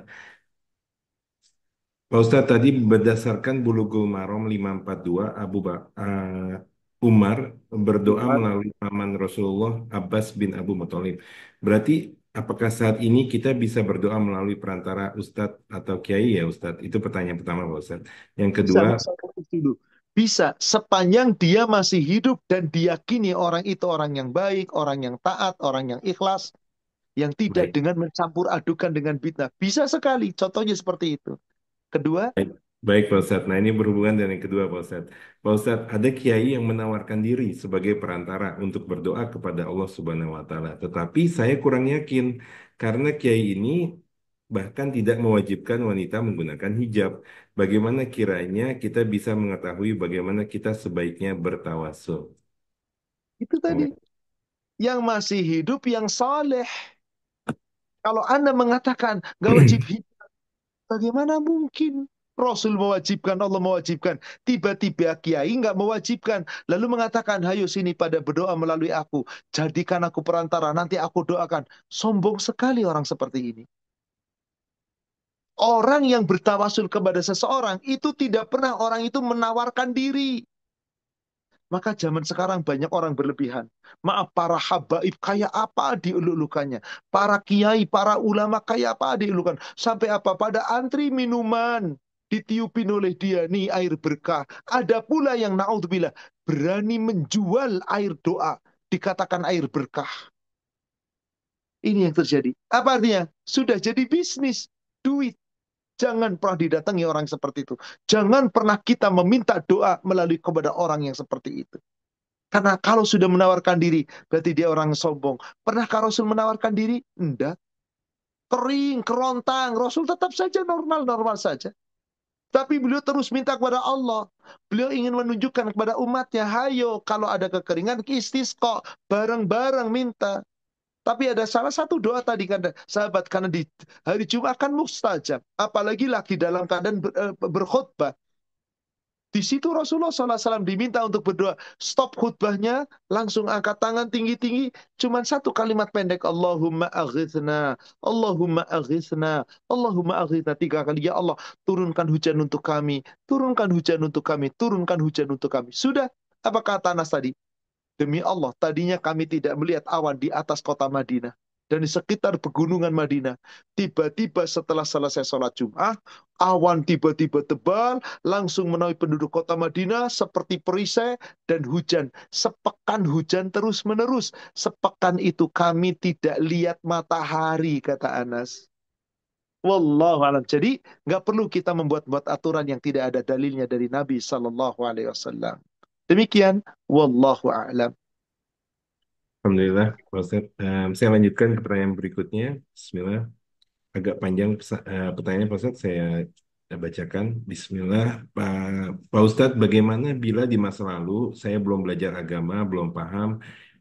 S3: Pak Ustadz, tadi berdasarkan Bulughul Maram 542, Abu ba uh, Umar berdoa melalui paman Rasulullah Abbas bin Abu Muthalib. Berarti apakah saat ini kita bisa berdoa melalui perantara Ustadz atau Kiai ya Ustadz? Itu pertanyaan pertama Pak Ustadz. Yang kedua... Bisa, bisa, sepanjang dia masih hidup dan diyakini
S1: orang itu orang yang baik, orang yang taat, orang yang ikhlas, yang tidak baik. dengan mencampur
S3: adukan dengan fitnah. Bisa sekali, contohnya seperti itu. Kedua, baik. Baik, Pak Ustadz. Nah, ini berhubungan dengan yang kedua, Pak Ustadz. Pak Ustadz, ada kiai yang menawarkan diri sebagai perantara untuk berdoa kepada Allah Subhanahu wa Ta'ala, tetapi saya kurang yakin karena kiai ini bahkan tidak mewajibkan wanita menggunakan hijab. Bagaimana kiranya kita bisa mengetahui bagaimana kita sebaiknya bertawasul?
S1: Itu tadi yang masih hidup yang saleh. Kalau Anda mengatakan gak wajib hijab, bagaimana mungkin? Rasul mewajibkan, Allah mewajibkan. Tiba-tiba kiai nggak mewajibkan. Lalu mengatakan, hayo sini pada berdoa melalui aku. Jadikan aku perantara, nanti aku doakan. Sombong sekali orang seperti ini. Orang yang bertawasul kepada seseorang, itu tidak pernah orang itu menawarkan diri. Maka zaman sekarang banyak orang berlebihan. Maaf, para habaib kaya apa dielulukannya. Para kiai, para ulama kaya apa dielulukan. Sampai apa? Pada antri minuman ditiupin oleh dia nih air berkah. Ada pula yang naudzubillah berani menjual air doa dikatakan air berkah. Ini yang terjadi. Apa artinya? Sudah jadi bisnis, duit. Jangan pernah didatangi orang seperti itu. Jangan pernah kita meminta doa melalui kepada orang yang seperti itu. Karena kalau sudah menawarkan diri, berarti dia orang sombong. Pernahkah Rasul menawarkan diri? Enggak. Kering, kerontang, Rasul tetap saja normal-normal saja. Tapi beliau terus minta kepada Allah. Beliau ingin menunjukkan kepada umatnya, hayo kalau ada kekeringan, kistis kok, bareng-bareng minta. Tapi ada salah satu doa tadi kan sahabat karena di hari Jumat kan mustajab, apalagi lagi dalam keadaan eh, berkhutbah. Di situ Rasulullah SAW diminta untuk berdoa. Stop khutbahnya, langsung angkat tangan tinggi-tinggi. Cuman satu kalimat pendek. Allahumma aghithna, Allahumma aghithna, Allahumma aghithna. Tiga kali, ya Allah turunkan hujan untuk kami, turunkan hujan untuk kami, turunkan hujan untuk kami. Sudah, apa kata Anas tadi? Demi Allah, tadinya kami tidak melihat awan di atas kota Madinah dan di sekitar pegunungan Madinah. Tiba-tiba setelah selesai sholat Jum'ah, awan tiba-tiba tebal, langsung menaui penduduk kota Madinah seperti perisai dan hujan. Sepekan hujan terus-menerus. Sepekan itu kami tidak lihat matahari, kata Anas. Wallahu alam. Jadi nggak perlu kita membuat-buat aturan yang tidak ada dalilnya dari Nabi Shallallahu Alaihi Wasallam. Demikian, wallahu a'lam.
S3: Alhamdulillah, Pak Ustadz. Um, saya lanjutkan ke pertanyaan berikutnya. Bismillah. Agak panjang uh, eh, pertanyaan Pak Ustadz, saya eh, bacakan. Bismillah. Pak, Pak Ustadz, bagaimana bila di masa lalu saya belum belajar agama, belum paham,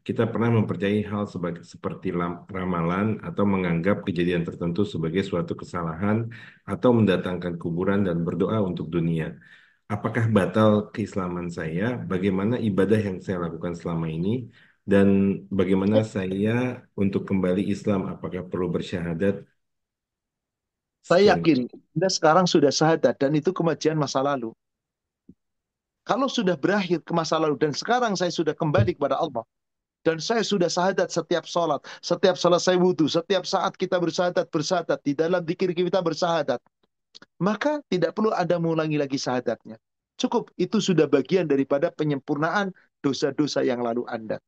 S3: kita pernah mempercayai hal sebagai, seperti ramalan atau menganggap kejadian tertentu sebagai suatu kesalahan atau mendatangkan kuburan dan berdoa untuk dunia. Apakah batal keislaman saya? Bagaimana ibadah yang saya lakukan selama ini? Dan bagaimana iya. saya untuk kembali Islam? Apakah perlu bersyahadat?
S1: Saya yakin Anda sekarang sudah syahadat dan itu kemajuan masa lalu. Kalau sudah berakhir ke masa lalu dan sekarang saya sudah kembali kepada Allah. Dan saya sudah syahadat setiap sholat, setiap selesai wudhu, setiap saat kita bersyahadat bersyahadat Di dalam dikir kita bersyahadat, Maka tidak perlu ada mengulangi lagi syahadatnya. Cukup, itu sudah bagian daripada penyempurnaan dosa-dosa yang lalu Anda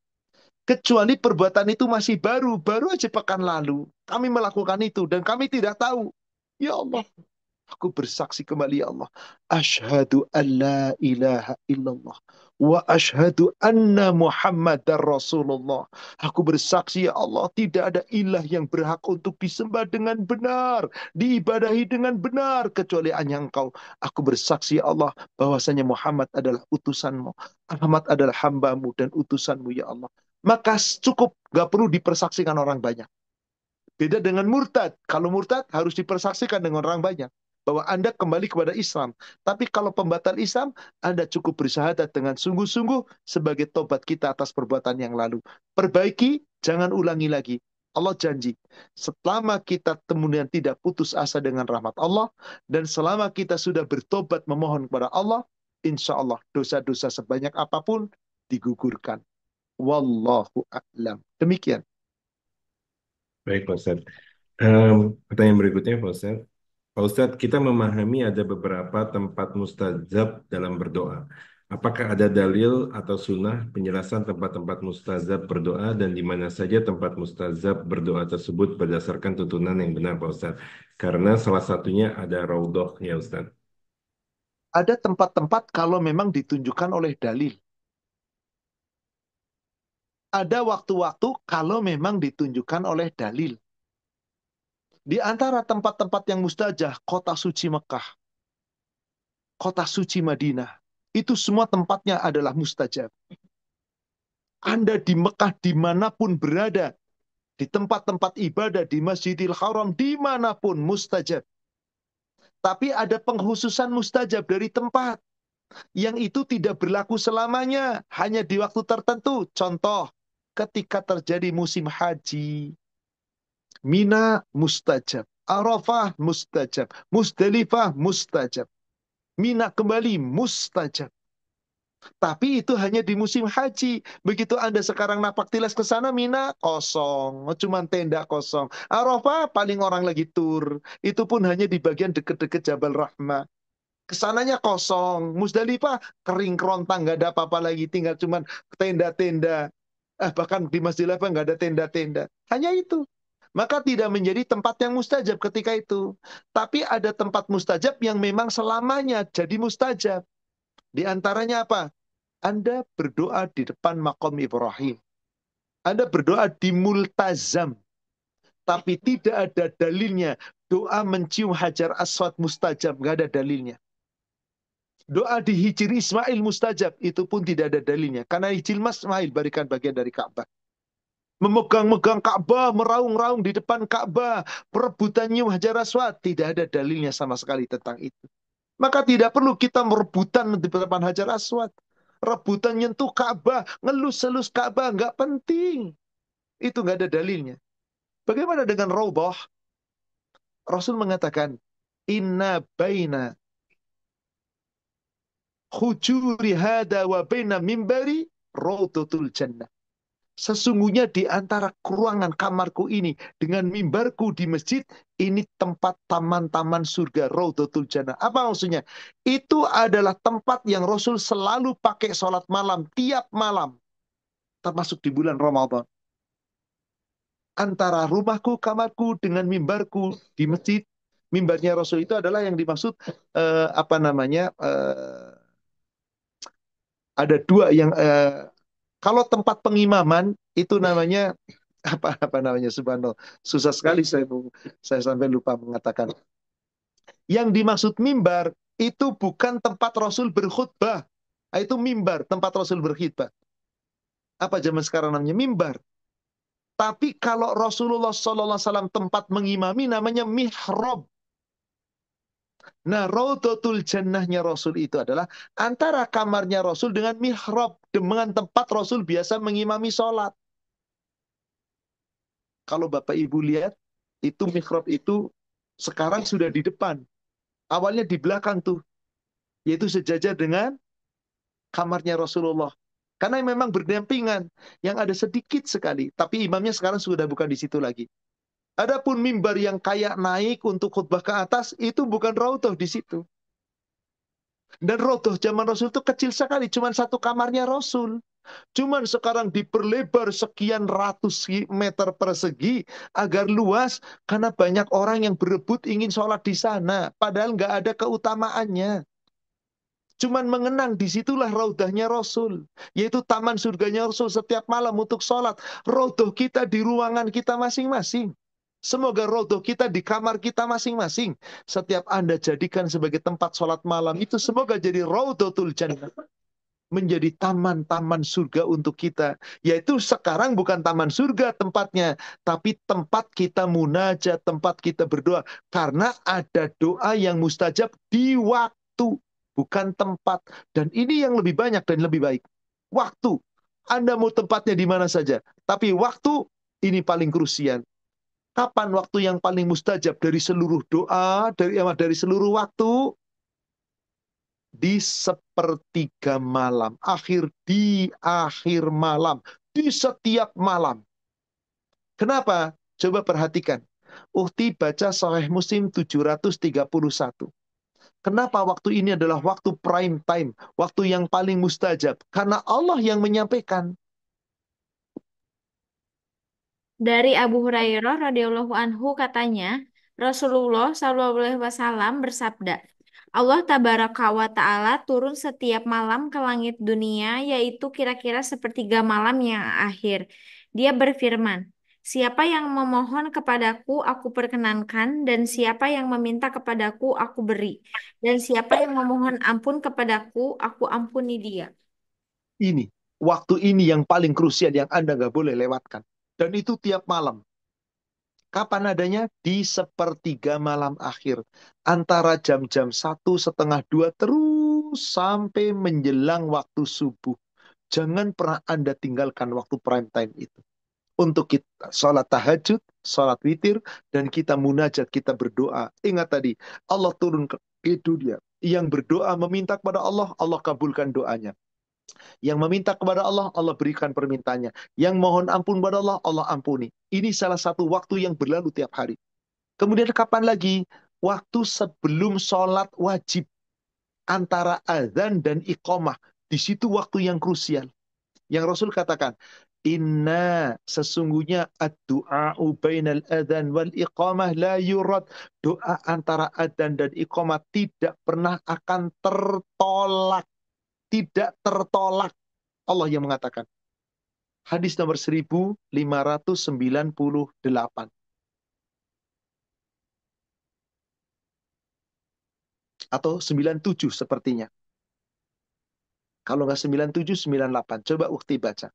S1: kecuali perbuatan itu masih baru, baru aja pekan lalu. Kami melakukan itu dan kami tidak tahu. Ya Allah, aku bersaksi kembali ya Allah. Ashadu an la ilaha illallah. Wa ashadu anna muhammadar rasulullah. Aku bersaksi ya Allah, tidak ada ilah yang berhak untuk disembah dengan benar. Diibadahi dengan benar, kecuali hanya engkau. Aku bersaksi ya Allah, bahwasanya Muhammad adalah utusanmu. Muhammad adalah hambamu dan utusanmu ya Allah maka cukup gak perlu dipersaksikan orang banyak. Beda dengan murtad. Kalau murtad harus dipersaksikan dengan orang banyak. Bahwa Anda kembali kepada Islam. Tapi kalau pembatal Islam, Anda cukup bersahadat dengan sungguh-sungguh sebagai tobat kita atas perbuatan yang lalu. Perbaiki, jangan ulangi lagi. Allah janji, selama kita kemudian tidak putus asa dengan rahmat Allah, dan selama kita sudah bertobat memohon kepada Allah, insya Allah dosa-dosa sebanyak apapun digugurkan.
S3: Wallahu a'lam. Demikian. Baik, Pak Ustaz. Um, ehm, pertanyaan berikutnya, Pak Ustaz. Pak Ustaz, kita memahami ada beberapa tempat mustajab dalam berdoa. Apakah ada dalil atau sunnah penjelasan tempat-tempat mustajab berdoa dan di mana saja tempat mustajab berdoa tersebut berdasarkan tuntunan yang benar, Pak Ustaz? Karena salah satunya ada raudhah, ya Ustaz.
S1: Ada tempat-tempat kalau memang ditunjukkan oleh dalil ada waktu-waktu kalau memang ditunjukkan oleh dalil. Di antara tempat-tempat yang mustajah, kota suci Mekah, kota suci Madinah, itu semua tempatnya adalah mustajab. Anda di Mekah dimanapun berada, di tempat-tempat ibadah, di Masjidil Haram, dimanapun mustajab. Tapi ada penghususan mustajab dari tempat. Yang itu tidak berlaku selamanya, hanya di waktu tertentu. Contoh, ketika terjadi musim haji, Mina mustajab, Arafah mustajab, Musdalifah mustajab, Mina kembali mustajab. Tapi itu hanya di musim haji. Begitu Anda sekarang napak tilas ke sana, Mina kosong. Cuma tenda kosong. Arafah paling orang lagi tur. Itu pun hanya di bagian deket-deket Jabal Rahmah. Kesananya kosong. Musdalifah kering kerontang, gak ada apa-apa lagi. Tinggal cuma tenda-tenda. Ah, bahkan di Masjid Lapa nggak ada tenda-tenda. Hanya itu. Maka tidak menjadi tempat yang mustajab ketika itu. Tapi ada tempat mustajab yang memang selamanya jadi mustajab. Di antaranya apa? Anda berdoa di depan makom Ibrahim. Anda berdoa di multazam. Tapi tidak ada dalilnya. Doa mencium hajar aswad mustajab. Nggak ada dalilnya. Doa di Hijir Ismail mustajab itu pun tidak ada dalilnya. Karena Hijir Ismail berikan bagian dari Ka'bah. Memegang-megang Ka'bah, meraung-raung di depan Ka'bah, perebutannya Hajar Aswad. Tidak ada dalilnya sama sekali tentang itu. Maka tidak perlu kita merebutan di depan Hajar Aswad. Rebutan nyentuh Ka'bah, ngelus-elus Ka'bah, nggak penting. Itu nggak ada dalilnya. Bagaimana dengan Raubah? Rasul mengatakan, Inna baina hujuri hada wa baina mimbari raudatul jannah. Sesungguhnya di antara ruangan kamarku ini dengan mimbarku di masjid ini tempat taman-taman surga Raudatul Jannah. Apa maksudnya? Itu adalah tempat yang Rasul selalu pakai sholat malam tiap malam, termasuk di bulan Ramadan. Antara rumahku, kamarku dengan mimbarku di masjid, mimbarnya Rasul itu adalah yang dimaksud eh, apa namanya? Eh, ada dua yang eh, kalau tempat pengimaman itu namanya apa apa namanya subhanallah susah sekali saya saya sampai lupa mengatakan yang dimaksud mimbar itu bukan tempat Rasul berkhutbah ah, itu mimbar tempat Rasul berkhutbah apa zaman sekarang namanya mimbar tapi kalau Rasulullah SAW tempat mengimami namanya mihrab Nah, Raudatul Jannahnya Rasul itu adalah antara kamarnya Rasul dengan mihrab, dengan tempat Rasul biasa mengimami sholat. Kalau Bapak Ibu lihat, itu mihrab itu sekarang sudah di depan. Awalnya di belakang tuh. Yaitu sejajar dengan kamarnya Rasulullah. Karena memang berdampingan. Yang ada sedikit sekali. Tapi imamnya sekarang sudah bukan di situ lagi. Adapun mimbar yang kayak naik untuk khutbah ke atas itu bukan rautoh di situ. Dan rautoh zaman Rasul itu kecil sekali, cuma satu kamarnya Rasul. Cuman sekarang diperlebar sekian ratus meter persegi agar luas karena banyak orang yang berebut ingin sholat di sana. Padahal nggak ada keutamaannya. Cuman mengenang disitulah raudahnya Rasul. Yaitu taman surganya Rasul setiap malam untuk sholat. Raudah kita di ruangan kita masing-masing. Semoga rodo kita di kamar kita masing-masing. Setiap Anda jadikan sebagai tempat sholat malam itu semoga jadi roldohul jannah. Menjadi taman-taman surga untuk kita. Yaitu sekarang bukan taman surga tempatnya. Tapi tempat kita munajat, tempat kita berdoa. Karena ada doa yang mustajab di waktu. Bukan tempat. Dan ini yang lebih banyak dan lebih baik. Waktu. Anda mau tempatnya di mana saja. Tapi waktu ini paling krusial Kapan waktu yang paling mustajab dari seluruh doa, dari eh, dari seluruh waktu? Di sepertiga malam, akhir di akhir malam, di setiap malam. Kenapa? Coba perhatikan. Uhti baca Sahih Muslim 731. Kenapa waktu ini adalah waktu prime time, waktu yang paling mustajab? Karena Allah yang menyampaikan.
S2: Dari Abu Hurairah radhiyallahu anhu katanya, Rasulullah shallallahu alaihi wasallam bersabda, Allah tabaraka wa taala turun setiap malam ke langit dunia yaitu kira-kira sepertiga malam yang akhir. Dia berfirman, Siapa yang memohon kepadaku, aku perkenankan, dan siapa yang meminta kepadaku, aku beri. Dan siapa yang memohon ampun kepadaku, aku ampuni dia.
S1: Ini, waktu ini yang paling krusial yang Anda nggak boleh lewatkan. Dan itu tiap malam. Kapan adanya? Di sepertiga malam akhir. Antara jam-jam satu setengah dua terus sampai menjelang waktu subuh. Jangan pernah Anda tinggalkan waktu prime time itu. Untuk kita sholat tahajud, sholat witir, dan kita munajat, kita berdoa. Ingat tadi, Allah turun ke, ke dunia. Yang berdoa meminta kepada Allah, Allah kabulkan doanya. Yang meminta kepada Allah, Allah berikan permintaannya. Yang mohon ampun kepada Allah, Allah ampuni. Ini salah satu waktu yang berlalu tiap hari. Kemudian kapan lagi? Waktu sebelum sholat wajib. Antara azan dan iqamah. Di situ waktu yang krusial. Yang Rasul katakan, Inna sesungguhnya ad-du'a'u bainal adhan wal iqamah la yurad. Doa antara adhan dan iqamah tidak pernah akan tertolak tidak tertolak. Allah yang mengatakan. Hadis nomor 1598. Atau 97 sepertinya. Kalau nggak 97, 98. Coba Ukti baca.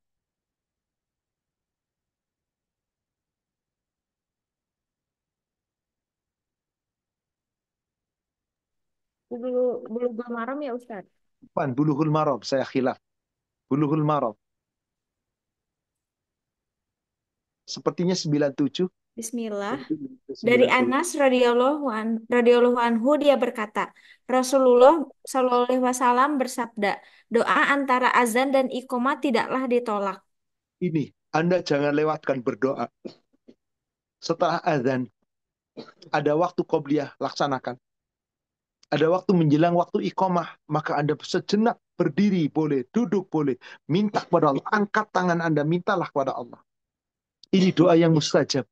S2: belum belum gua ya Ustaz.
S1: Bukan, buluhul marob, saya khilaf. Buluhul marob. Sepertinya 97.
S2: Bismillah.
S1: Dari Anas
S2: radhiyallahu an, radhiyallahu anhu dia berkata, Rasulullah Shallallahu alaihi wasallam bersabda, doa antara azan dan ikoma tidaklah ditolak.
S1: Ini, Anda jangan lewatkan berdoa. Setelah azan, ada waktu qobliyah laksanakan ada waktu menjelang waktu ikomah, maka Anda sejenak berdiri boleh, duduk boleh, minta kepada Allah, angkat tangan Anda, mintalah kepada Allah. Ini doa yang mustajab.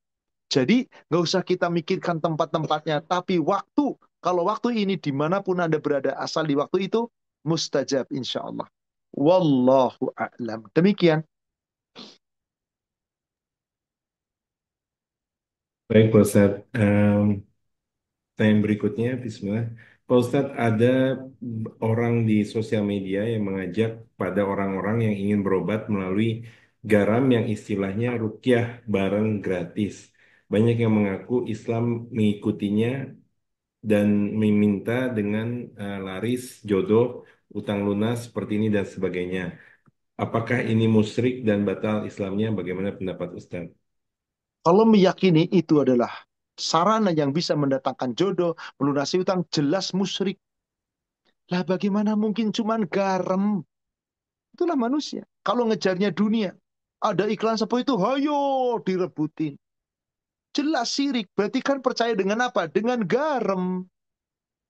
S1: Jadi nggak usah kita mikirkan tempat-tempatnya, tapi waktu, kalau waktu ini dimanapun Anda berada, asal di waktu itu, mustajab insya Allah. Wallahu a'lam. Demikian.
S3: Baik, Pak Ustaz. Um, berikutnya, Bismillah. Pak Ustadz, ada orang di sosial media yang mengajak pada orang-orang yang ingin berobat melalui garam yang istilahnya rukyah bareng gratis. Banyak yang mengaku Islam mengikutinya dan meminta dengan uh, laris, jodoh, utang lunas seperti ini dan sebagainya. Apakah ini musyrik dan batal Islamnya? Bagaimana pendapat Ustadz Kalau meyakini itu adalah sarana
S1: yang bisa mendatangkan jodoh, melunasi utang, jelas musyrik. Lah bagaimana mungkin cuman garam? Itulah manusia. Kalau ngejarnya dunia, ada iklan seperti itu, hayo direbutin. Jelas sirik, berarti kan percaya dengan apa? Dengan garam.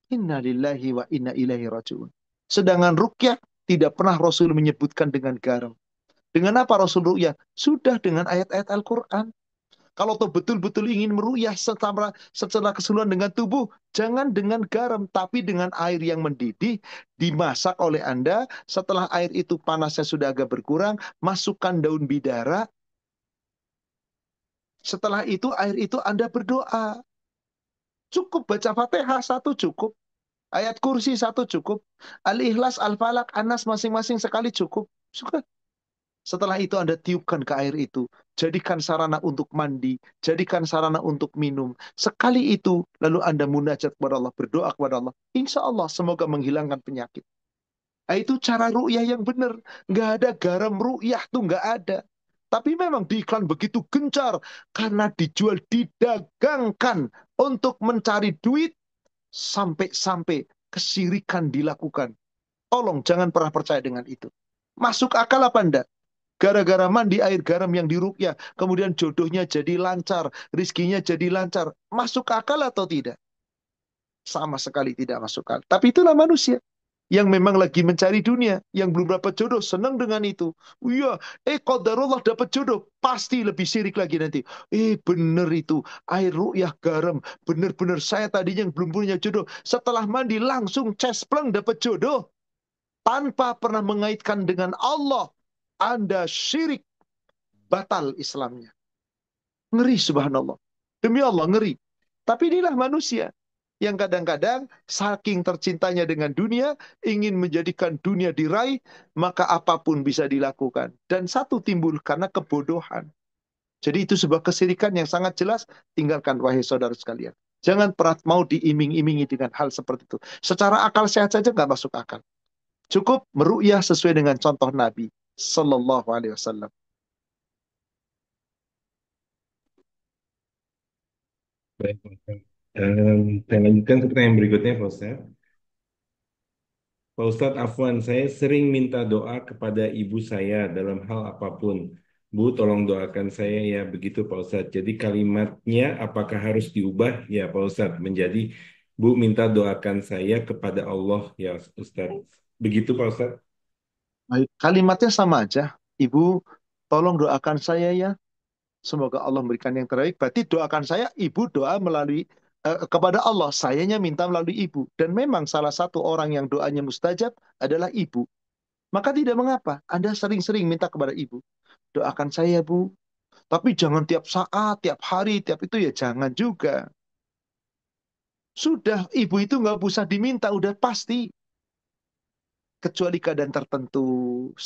S1: Innalillahi wa inna ilaihi rajiun. Sedangkan rukyah tidak pernah Rasul menyebutkan dengan garam. Dengan apa Rasul rukyah? Sudah dengan ayat-ayat Al-Quran. Kalau tuh betul-betul ingin meruyah secara, secara keseluruhan dengan tubuh, jangan dengan garam, tapi dengan air yang mendidih, dimasak oleh Anda. Setelah air itu panasnya sudah agak berkurang, masukkan daun bidara. Setelah itu air itu Anda berdoa. Cukup baca Fatihah satu cukup. Ayat kursi satu cukup. Al-Ikhlas, Al-Falak, Anas masing-masing sekali cukup. Suka. Setelah itu Anda tiupkan ke air itu jadikan sarana untuk mandi, jadikan sarana untuk minum. Sekali itu, lalu Anda munajat kepada Allah, berdoa kepada Allah. Insya Allah, semoga menghilangkan penyakit. Nah, itu cara ru'yah yang benar. Nggak ada garam ru'yah tuh nggak ada. Tapi memang di iklan begitu gencar karena dijual didagangkan untuk mencari duit sampai-sampai kesirikan dilakukan. Tolong jangan pernah percaya dengan itu. Masuk akal apa enggak? Gara-gara mandi air garam yang dirukyah, kemudian jodohnya jadi lancar, rizkinya jadi lancar. Masuk akal atau tidak? Sama sekali tidak masuk akal. Tapi itulah manusia yang memang lagi mencari dunia, yang belum dapat jodoh, senang dengan itu. Iya, eh qadarullah dapat jodoh, pasti lebih sirik lagi nanti. Eh bener itu, air ru'yah garam, bener-bener saya tadinya yang belum punya jodoh, setelah mandi langsung cespleng dapat jodoh. Tanpa pernah mengaitkan dengan Allah. Anda syirik, batal Islamnya. Ngeri subhanallah. Demi Allah ngeri. Tapi inilah manusia yang kadang-kadang saking tercintanya dengan dunia, ingin menjadikan dunia diraih, maka apapun bisa dilakukan. Dan satu timbul karena kebodohan. Jadi itu sebuah kesirikan yang sangat jelas, tinggalkan wahai saudara sekalian. Jangan perat mau diiming-imingi dengan hal seperti itu. Secara akal sehat saja nggak masuk akal. Cukup meru'yah sesuai dengan contoh Nabi sallallahu alaihi wasallam.
S3: Baik, um, saya lanjutkan ke pertanyaan berikutnya, Pak Ustaz. Pak Ustadz Afwan, saya sering minta doa kepada ibu saya dalam hal apapun. Bu, tolong doakan saya ya, begitu Pak Ustadz. Jadi kalimatnya apakah harus diubah? Ya Pak Ustadz, menjadi Bu minta doakan saya kepada Allah ya Ustadz. Begitu Pak Ustadz? Baik, kalimatnya sama aja. Ibu, tolong
S1: doakan saya ya. Semoga Allah memberikan yang terbaik. Berarti doakan saya, ibu doa melalui eh, kepada Allah. Sayanya minta melalui ibu. Dan memang salah satu orang yang doanya mustajab adalah ibu. Maka tidak mengapa Anda sering-sering minta kepada ibu. Doakan saya, Bu. Tapi jangan tiap saat, tiap hari, tiap itu ya jangan juga. Sudah ibu itu nggak usah diminta, udah pasti kecuali keadaan tertentu,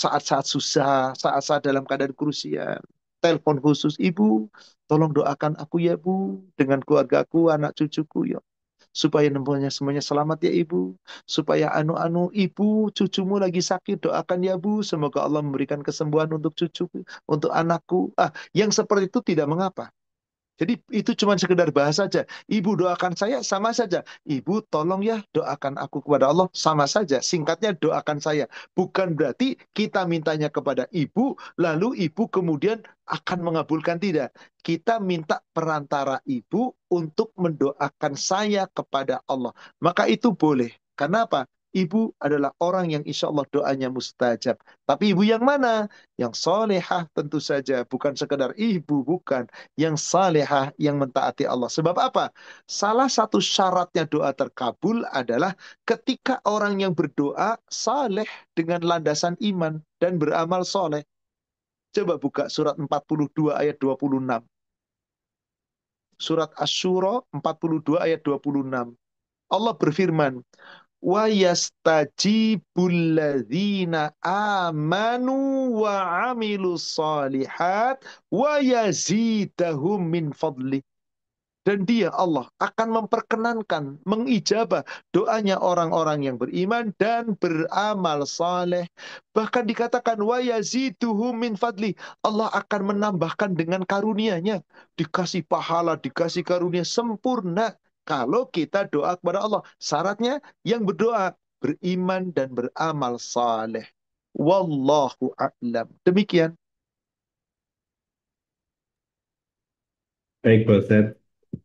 S1: saat-saat susah, saat-saat dalam keadaan krusial. Telepon khusus, Ibu, tolong doakan aku ya, Bu, dengan keluarga aku, anak cucuku ya. Supaya nemponya semuanya selamat ya Ibu. Supaya anu-anu Ibu, cucumu lagi sakit, doakan ya Bu. Semoga Allah memberikan kesembuhan untuk cucuku, untuk anakku. Ah, yang seperti itu tidak mengapa. Jadi itu cuma sekedar bahasa saja. Ibu doakan saya sama saja. Ibu tolong ya doakan aku kepada Allah sama saja. Singkatnya doakan saya. Bukan berarti kita mintanya kepada ibu lalu ibu kemudian akan mengabulkan tidak. Kita minta perantara ibu untuk mendoakan saya kepada Allah. Maka itu boleh. Kenapa? Ibu adalah orang yang insya Allah doanya mustajab. Tapi ibu yang mana? Yang solehah tentu saja. Bukan sekedar ibu, bukan. Yang salehah, yang mentaati Allah. Sebab apa? Salah satu syaratnya doa terkabul adalah ketika orang yang berdoa saleh dengan landasan iman dan beramal soleh. Coba buka surat 42 ayat 26. Surat Asyura 42 ayat 26. Allah berfirman, wa yastajibul amanu wa amilus salihat wa yazidahum min fadli dan dia Allah akan memperkenankan mengijabah doanya orang-orang yang beriman dan beramal saleh bahkan dikatakan wa yaziduhum min fadli Allah akan menambahkan dengan karunianya dikasih pahala dikasih karunia sempurna kalau kita doa kepada Allah. Syaratnya yang berdoa beriman dan beramal saleh. Wallahu a'lam. Demikian.
S3: Baik, Pak Ustaz.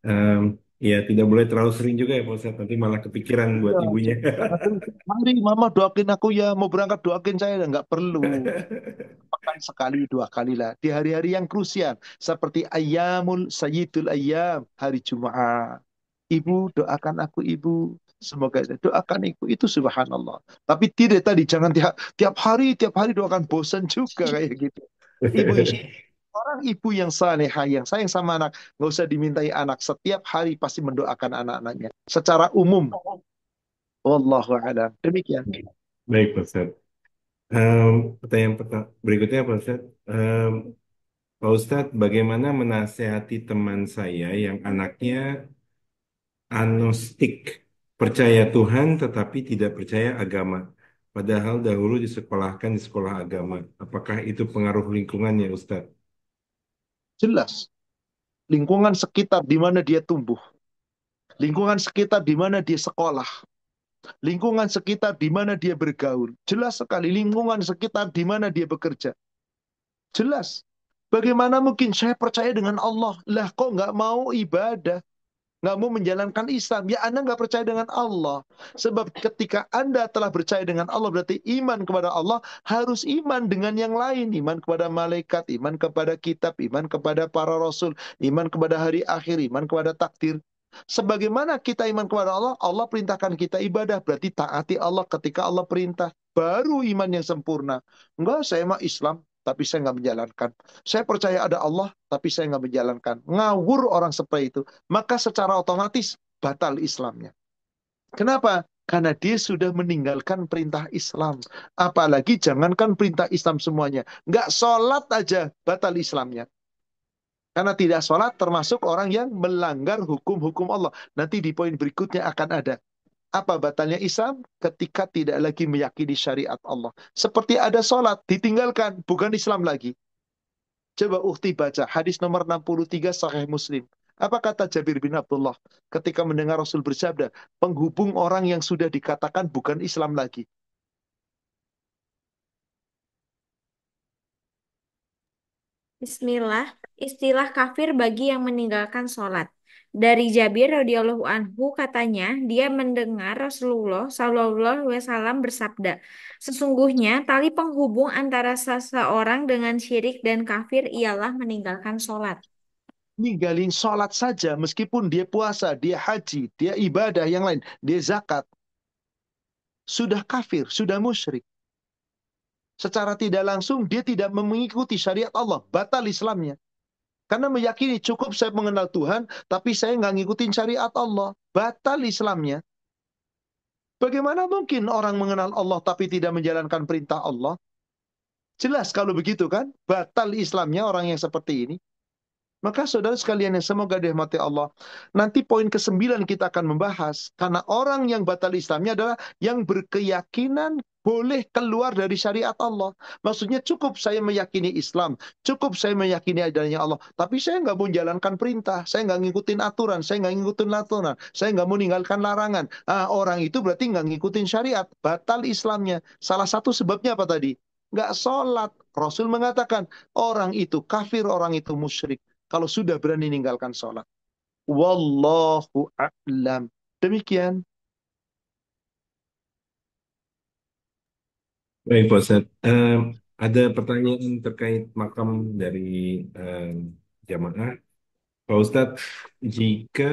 S3: Um, ya, tidak boleh terlalu sering juga ya, Pak Ustaz. Nanti malah kepikiran iya. buat ibunya.
S1: Mari, Mama doakin aku ya. Mau berangkat doakin saya. Enggak perlu. Makan sekali, dua kali lah. Di hari-hari yang krusial. Seperti ayamul sayyidul ayam. Hari Jum'ah. Ibu, doakan aku ibu. Semoga doakan ibu itu subhanallah. Tapi tidak tadi jangan tiap tiap hari tiap hari doakan bosan juga kayak gitu. Ibu orang ibu yang saleha yang sayang sama anak nggak usah dimintai anak setiap hari pasti mendoakan anak-anaknya secara umum. Wallahu a'lam. Demikian.
S3: Baik, Pak Um, pertanyaan pertama berikutnya Pak Ustaz. Um, Pak Ustaz bagaimana menasehati teman saya yang anaknya agnostik, percaya Tuhan tetapi tidak percaya agama. Padahal dahulu disekolahkan di sekolah agama. Apakah itu pengaruh lingkungannya, Ustaz? Jelas. Lingkungan sekitar di mana dia tumbuh.
S1: Lingkungan sekitar di mana dia sekolah. Lingkungan sekitar di mana dia bergaul. Jelas sekali lingkungan sekitar di mana dia bekerja. Jelas. Bagaimana mungkin saya percaya dengan Allah? Lah kok nggak mau ibadah? nggak mau menjalankan Islam, ya Anda nggak percaya dengan Allah. Sebab ketika Anda telah percaya dengan Allah, berarti iman kepada Allah harus iman dengan yang lain. Iman kepada malaikat, iman kepada kitab, iman kepada para rasul, iman kepada hari akhir, iman kepada takdir. Sebagaimana kita iman kepada Allah, Allah perintahkan kita ibadah. Berarti taati Allah ketika Allah perintah. Baru iman yang sempurna. Enggak, saya mah Islam tapi saya nggak menjalankan. Saya percaya ada Allah, tapi saya nggak menjalankan. Ngawur orang seperti itu. Maka secara otomatis batal Islamnya. Kenapa? Karena dia sudah meninggalkan perintah Islam. Apalagi jangankan perintah Islam semuanya. Nggak sholat aja batal Islamnya. Karena tidak sholat termasuk orang yang melanggar hukum-hukum Allah. Nanti di poin berikutnya akan ada. Apa batalnya Islam? Ketika tidak lagi meyakini syariat Allah. Seperti ada sholat, ditinggalkan, bukan Islam lagi. Coba ukti baca hadis nomor 63 Sahih Muslim. Apa kata Jabir bin Abdullah ketika mendengar Rasul bersabda, penghubung orang yang sudah dikatakan bukan Islam lagi.
S2: Bismillah, istilah kafir bagi yang meninggalkan sholat. Dari Jabir radhiyallahu anhu katanya, dia mendengar Rasulullah shallallahu alaihi wasallam bersabda, "Sesungguhnya tali penghubung antara seseorang dengan syirik dan kafir ialah meninggalkan sholat."
S1: Ninggalin sholat saja, meskipun dia puasa, dia haji, dia ibadah yang lain, dia zakat, sudah kafir, sudah musyrik. Secara tidak langsung dia tidak mengikuti syariat Allah, batal Islamnya. Karena meyakini cukup saya mengenal Tuhan, tapi saya nggak ngikutin syariat Allah. Batal Islamnya. Bagaimana mungkin orang mengenal Allah tapi tidak menjalankan perintah Allah? Jelas kalau begitu kan, batal Islamnya orang yang seperti ini. Maka saudara sekalian yang semoga dihormati Allah, nanti poin ke-9 kita akan membahas karena orang yang batal Islamnya adalah yang berkeyakinan boleh keluar dari syariat Allah. Maksudnya cukup saya meyakini Islam, cukup saya meyakini adanya Allah. Tapi saya nggak mau jalankan perintah, saya nggak ngikutin aturan, saya nggak ngikutin aturan, saya nggak mau meninggalkan larangan. Ah, orang itu berarti nggak ngikutin syariat, batal Islamnya. Salah satu sebabnya apa tadi? Nggak sholat. Rasul mengatakan orang itu kafir, orang itu musyrik. Kalau sudah berani meninggalkan sholat. Wallahu a'lam. Demikian
S3: Baik, Pak Ustadz. ada pertanyaan terkait makam dari em, jamaah. Pak Ustadz, jika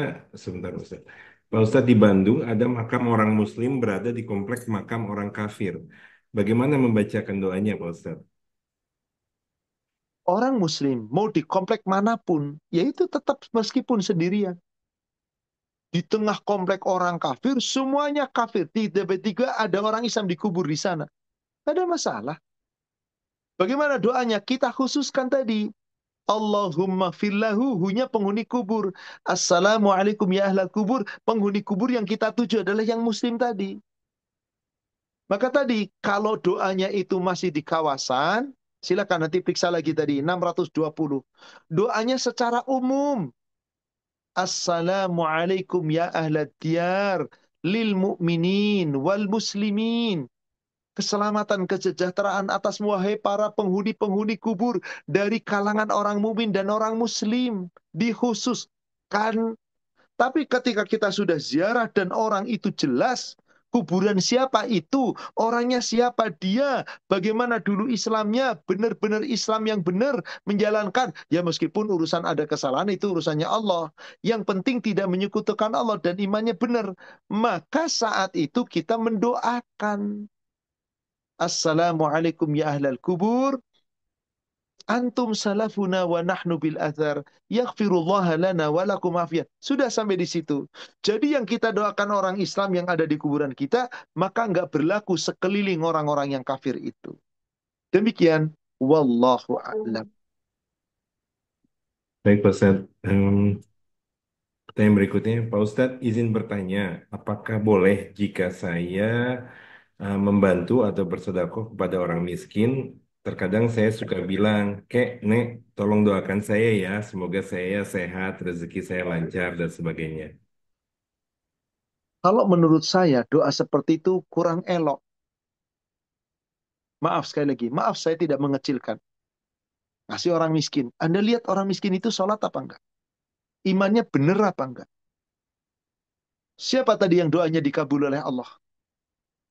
S3: sebentar Pak Ustadz. Pak Ustadz di Bandung ada makam orang Muslim berada di kompleks makam orang kafir. Bagaimana membacakan doanya, Pak Ustadz?
S1: Orang Muslim mau di komplek manapun, yaitu tetap meskipun sendirian. Di tengah komplek orang kafir, semuanya kafir. Tiba-tiba ada orang Islam dikubur di sana ada masalah. Bagaimana doanya? Kita khususkan tadi. Allahumma fillahu hunya penghuni kubur. Assalamualaikum ya ahla kubur. Penghuni kubur yang kita tuju adalah yang muslim tadi. Maka tadi kalau doanya itu masih di kawasan, silakan nanti periksa lagi tadi 620. Doanya secara umum. Assalamualaikum ya ahla diyar lil mu'minin wal muslimin keselamatan, kesejahteraan atas wahai para penghuni-penghuni kubur dari kalangan orang mumin dan orang muslim dikhususkan. Tapi ketika kita sudah ziarah dan orang itu jelas kuburan siapa itu, orangnya siapa dia, bagaimana dulu Islamnya, benar-benar Islam yang benar menjalankan. Ya meskipun urusan ada kesalahan itu urusannya Allah. Yang penting tidak menyekutukan Allah dan imannya benar. Maka saat itu kita mendoakan. Assalamualaikum ya ahlal kubur. Antum salafuna wa nahnu bil athar. Yaghfirullah lana wa lakum afiyah. Sudah sampai di situ. Jadi yang kita doakan orang Islam yang ada di kuburan kita, maka nggak berlaku sekeliling orang-orang yang kafir itu. Demikian. Wallahu a'lam.
S3: Baik Pak Ustaz. Um, pertanyaan berikutnya, Pak Ustadz izin bertanya, apakah boleh jika saya Eh, membantu atau bersedekah kepada orang miskin, terkadang saya suka bilang, "Kek, Nek, tolong doakan saya ya, semoga saya sehat, rezeki saya lancar dan sebagainya."
S1: Kalau menurut saya doa seperti itu kurang elok. Maaf sekali lagi, maaf saya tidak mengecilkan. kasih orang miskin. Anda lihat orang miskin itu sholat apa enggak? Imannya benar apa enggak? Siapa tadi yang doanya dikabul oleh Allah?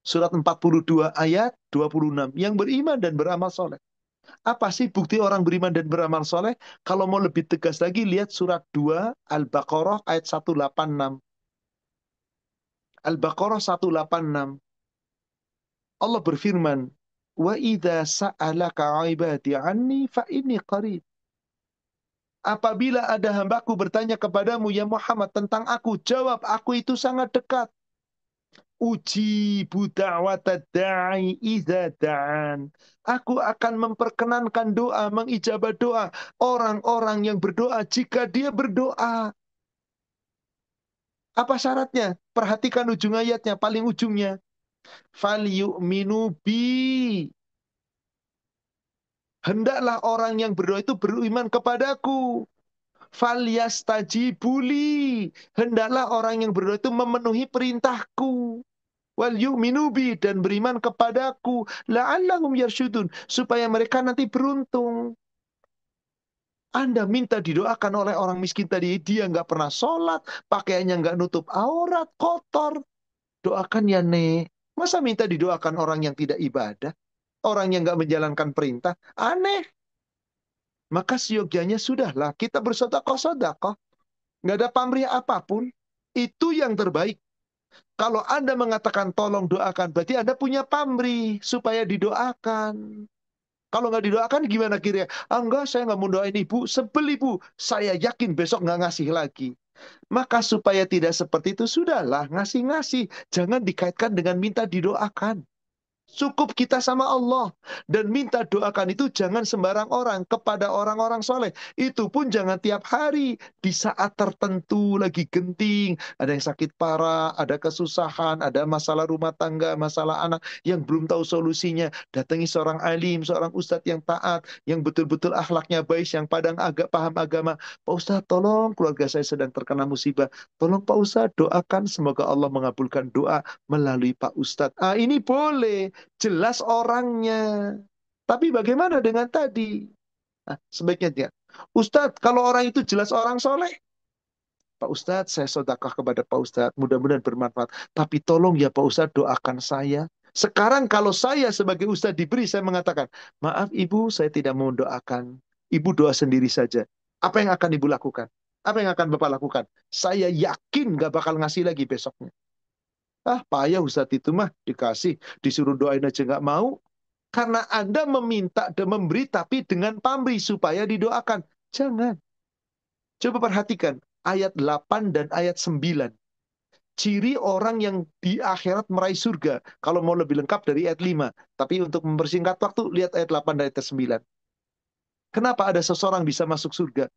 S1: Surat 42 ayat 26. Yang beriman dan beramal soleh. Apa sih bukti orang beriman dan beramal soleh? Kalau mau lebih tegas lagi, lihat surat 2 Al-Baqarah ayat 186. Al-Baqarah 186. Allah berfirman, "Wa idha sa'alaka 'ibadi 'anni fa ini qarib." Apabila ada hambaku bertanya kepadamu, ya Muhammad, tentang aku, jawab, aku itu sangat dekat uji budawata watadai Aku akan memperkenankan doa, mengijabah doa orang-orang yang berdoa jika dia berdoa. Apa syaratnya? Perhatikan ujung ayatnya, paling ujungnya. Fal minubi Hendaklah orang yang berdoa itu beriman kepadaku Faliastaji falyastajibuli. Hendaklah orang yang berdoa itu memenuhi perintahku wal yu'minu bi dan beriman kepadaku la'allahum yarsyudun supaya mereka nanti beruntung. Anda minta didoakan oleh orang miskin tadi, dia nggak pernah sholat, pakaiannya nggak nutup aurat, kotor. Doakan ya, Nek. Masa minta didoakan orang yang tidak ibadah? Orang yang nggak menjalankan perintah? Aneh. Maka siogjanya sudahlah, kita bersodakoh-sodakoh. Nggak ada pamrih apapun. Itu yang terbaik. Kalau Anda mengatakan tolong doakan, berarti Anda punya pamri supaya didoakan. Kalau nggak didoakan gimana kira? Ah, enggak, saya nggak mau doain ibu. Sebel ibu, saya yakin besok nggak ngasih lagi. Maka supaya tidak seperti itu, sudahlah ngasih-ngasih. Jangan dikaitkan dengan minta didoakan. Cukup kita sama Allah. Dan minta doakan itu jangan sembarang orang. Kepada orang-orang soleh. Itu pun jangan tiap hari. Di saat tertentu lagi genting. Ada yang sakit parah. Ada kesusahan. Ada masalah rumah tangga. Masalah anak. Yang belum tahu solusinya. Datangi seorang alim. Seorang ustadz yang taat. Yang betul-betul akhlaknya baik. Yang padang agak paham agama. Pak Ustadz tolong keluarga saya sedang terkena musibah. Tolong Pak Ustadz doakan. Semoga Allah mengabulkan doa melalui Pak Ustadz. Ah, ini boleh jelas orangnya. Tapi bagaimana dengan tadi? Nah, sebaiknya dia, Ustadz, kalau orang itu jelas orang soleh, Pak Ustadz, saya sodakah kepada Pak Ustadz, mudah-mudahan bermanfaat. Tapi tolong ya Pak Ustadz, doakan saya. Sekarang kalau saya sebagai Ustadz diberi, saya mengatakan, maaf Ibu, saya tidak mau doakan. Ibu doa sendiri saja. Apa yang akan Ibu lakukan? Apa yang akan Bapak lakukan? Saya yakin gak bakal ngasih lagi besoknya. Ah payah Ustadz itu mah dikasih. Disuruh doain aja nggak mau. Karena Anda meminta dan memberi tapi dengan pamrih supaya didoakan. Jangan. Coba perhatikan ayat 8 dan ayat 9 ciri orang yang di akhirat meraih surga. Kalau mau lebih lengkap dari ayat 5. Tapi untuk mempersingkat waktu, lihat ayat 8 dan ayat 9. Kenapa ada seseorang bisa masuk surga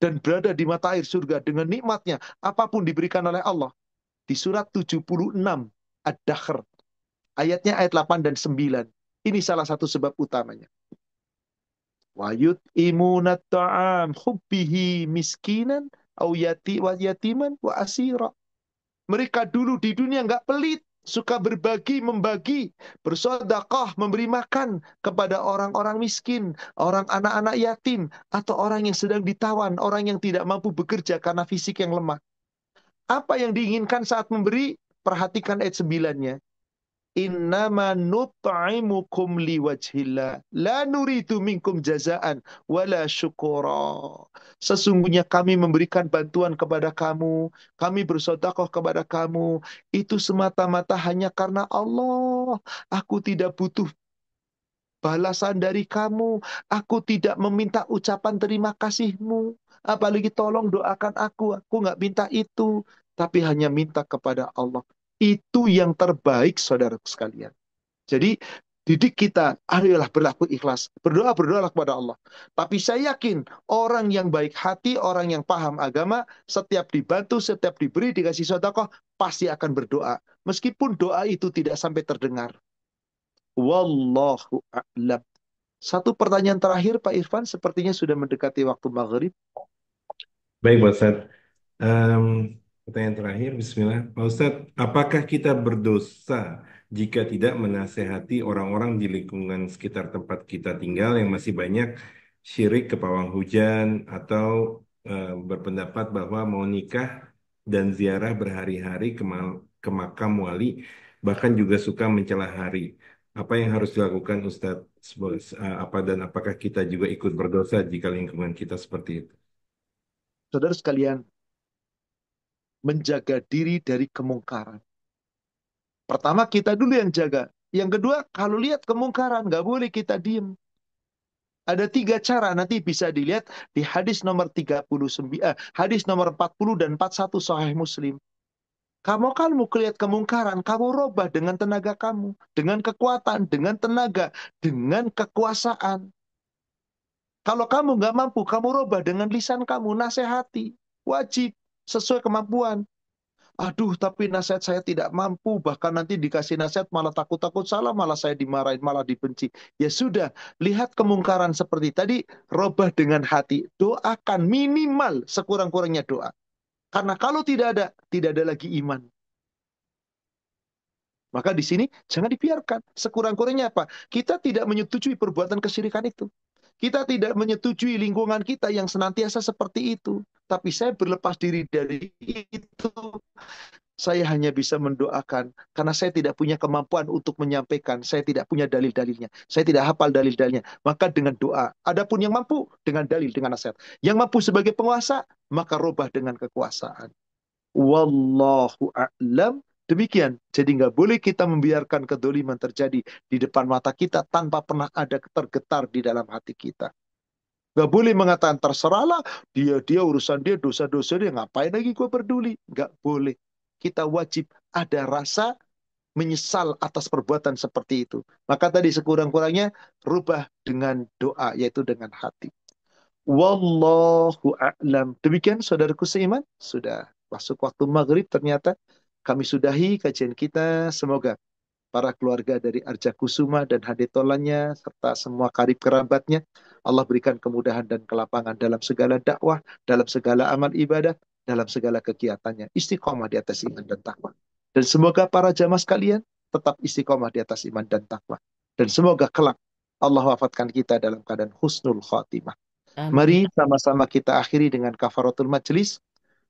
S1: dan berada di mata air surga dengan nikmatnya apapun diberikan oleh Allah? di surat 76 Ad-Dakhr. Ayatnya ayat 8 dan 9. Ini salah satu sebab utamanya. Wa yut'imunat ta'am hubbihi miskinan au yati wa yatiman wa asira. Mereka dulu di dunia nggak pelit, suka berbagi, membagi, bersodakah, memberi makan kepada orang-orang miskin, orang anak-anak yatim, atau orang yang sedang ditawan, orang yang tidak mampu bekerja karena fisik yang lemah. Apa yang diinginkan saat memberi? Perhatikan ayat 9-nya. Innama nut'imukum liwajhillah. La nuridu minkum jazaan wala syukura. Sesungguhnya kami memberikan bantuan kepada kamu. Kami bersodakoh kepada kamu. Itu semata-mata hanya karena Allah. Aku tidak butuh balasan dari kamu. Aku tidak meminta ucapan terima kasihmu. Apalagi tolong doakan aku. Aku nggak minta itu. Tapi hanya minta kepada Allah. Itu yang terbaik saudara sekalian. Jadi didik kita, ayolah berlaku ikhlas. Berdoa, berdoalah kepada Allah. Tapi saya yakin orang yang baik hati, orang yang paham agama, setiap dibantu, setiap diberi, dikasih sodakoh, pasti akan berdoa. Meskipun doa itu tidak sampai terdengar. Wallahu a'lam. Satu pertanyaan terakhir Pak Irfan, sepertinya sudah mendekati waktu
S3: maghrib. Baik, Pak Ustadz. Um, pertanyaan terakhir, Bismillah. Pak Ustadz, apakah kita berdosa jika tidak menasehati orang-orang di lingkungan sekitar tempat kita tinggal yang masih banyak syirik ke pawang hujan atau uh, berpendapat bahwa mau nikah dan ziarah berhari-hari ke, ke makam wali, bahkan juga suka mencela hari? Apa yang harus dilakukan Ustadz? Eh, apa dan apakah kita juga ikut berdosa jika lingkungan kita seperti itu? Saudara sekalian, menjaga diri
S1: dari kemungkaran. Pertama kita dulu yang jaga. Yang kedua, kalau lihat kemungkaran, nggak boleh kita diem. Ada tiga cara nanti bisa dilihat di hadis nomor 39, eh, hadis nomor 40 dan 41 Sahih Muslim. Kamu kalau mau lihat kemungkaran, kamu robah dengan tenaga kamu, dengan kekuatan, dengan tenaga, dengan kekuasaan. Kalau kamu nggak mampu, kamu robah dengan lisan kamu, nasihati. Wajib, sesuai kemampuan. Aduh, tapi nasihat saya tidak mampu. Bahkan nanti dikasih nasihat malah takut-takut salah, malah saya dimarahin, malah dibenci. Ya sudah, lihat kemungkaran seperti tadi, robah dengan hati. Doakan minimal sekurang-kurangnya doa. Karena kalau tidak ada, tidak ada lagi iman. Maka di sini jangan dibiarkan. Sekurang-kurangnya apa? Kita tidak menyetujui perbuatan kesirikan itu. Kita tidak menyetujui lingkungan kita yang senantiasa seperti itu. Tapi saya berlepas diri dari itu. Saya hanya bisa mendoakan karena saya tidak punya kemampuan untuk menyampaikan. Saya tidak punya dalil-dalilnya. Saya tidak hafal dalil-dalilnya. Maka dengan doa. Adapun yang mampu dengan dalil, dengan nasihat. Yang mampu sebagai penguasa, maka robah dengan kekuasaan. Wallahu a'lam Demikian, jadi nggak boleh kita membiarkan kedoliman terjadi di depan mata kita tanpa pernah ada tergetar di dalam hati kita. Nggak boleh mengatakan terserahlah, dia dia urusan dia, dosa-dosa dia, ngapain lagi gue peduli? Nggak boleh. Kita wajib ada rasa menyesal atas perbuatan seperti itu. Maka tadi sekurang-kurangnya rubah dengan doa, yaitu dengan hati. Wallahu a'lam. Demikian saudaraku seiman, sudah masuk waktu maghrib ternyata. Kami sudahi kajian kita. Semoga para keluarga dari Arja Kusuma dan Hadetolannya serta semua karib kerabatnya Allah berikan kemudahan dan kelapangan dalam segala dakwah, dalam segala amal ibadah, dalam segala kegiatannya. Istiqomah di atas iman dan takwa. Dan semoga para jamaah sekalian tetap istiqomah di atas iman dan takwa. Dan semoga kelak Allah wafatkan kita dalam keadaan husnul khatimah. Mari sama-sama kita akhiri dengan kafaratul majelis.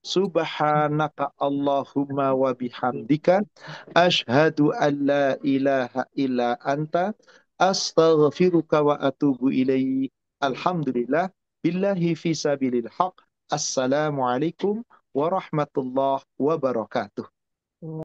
S1: Subhanaka Allahumma wa bihamdika asyhadu an la ilaha illa anta astaghfiruka wa atubu ilaik. Alhamdulillah billahi fi sabilil haq. Assalamualaikum warahmatullahi wabarakatuh.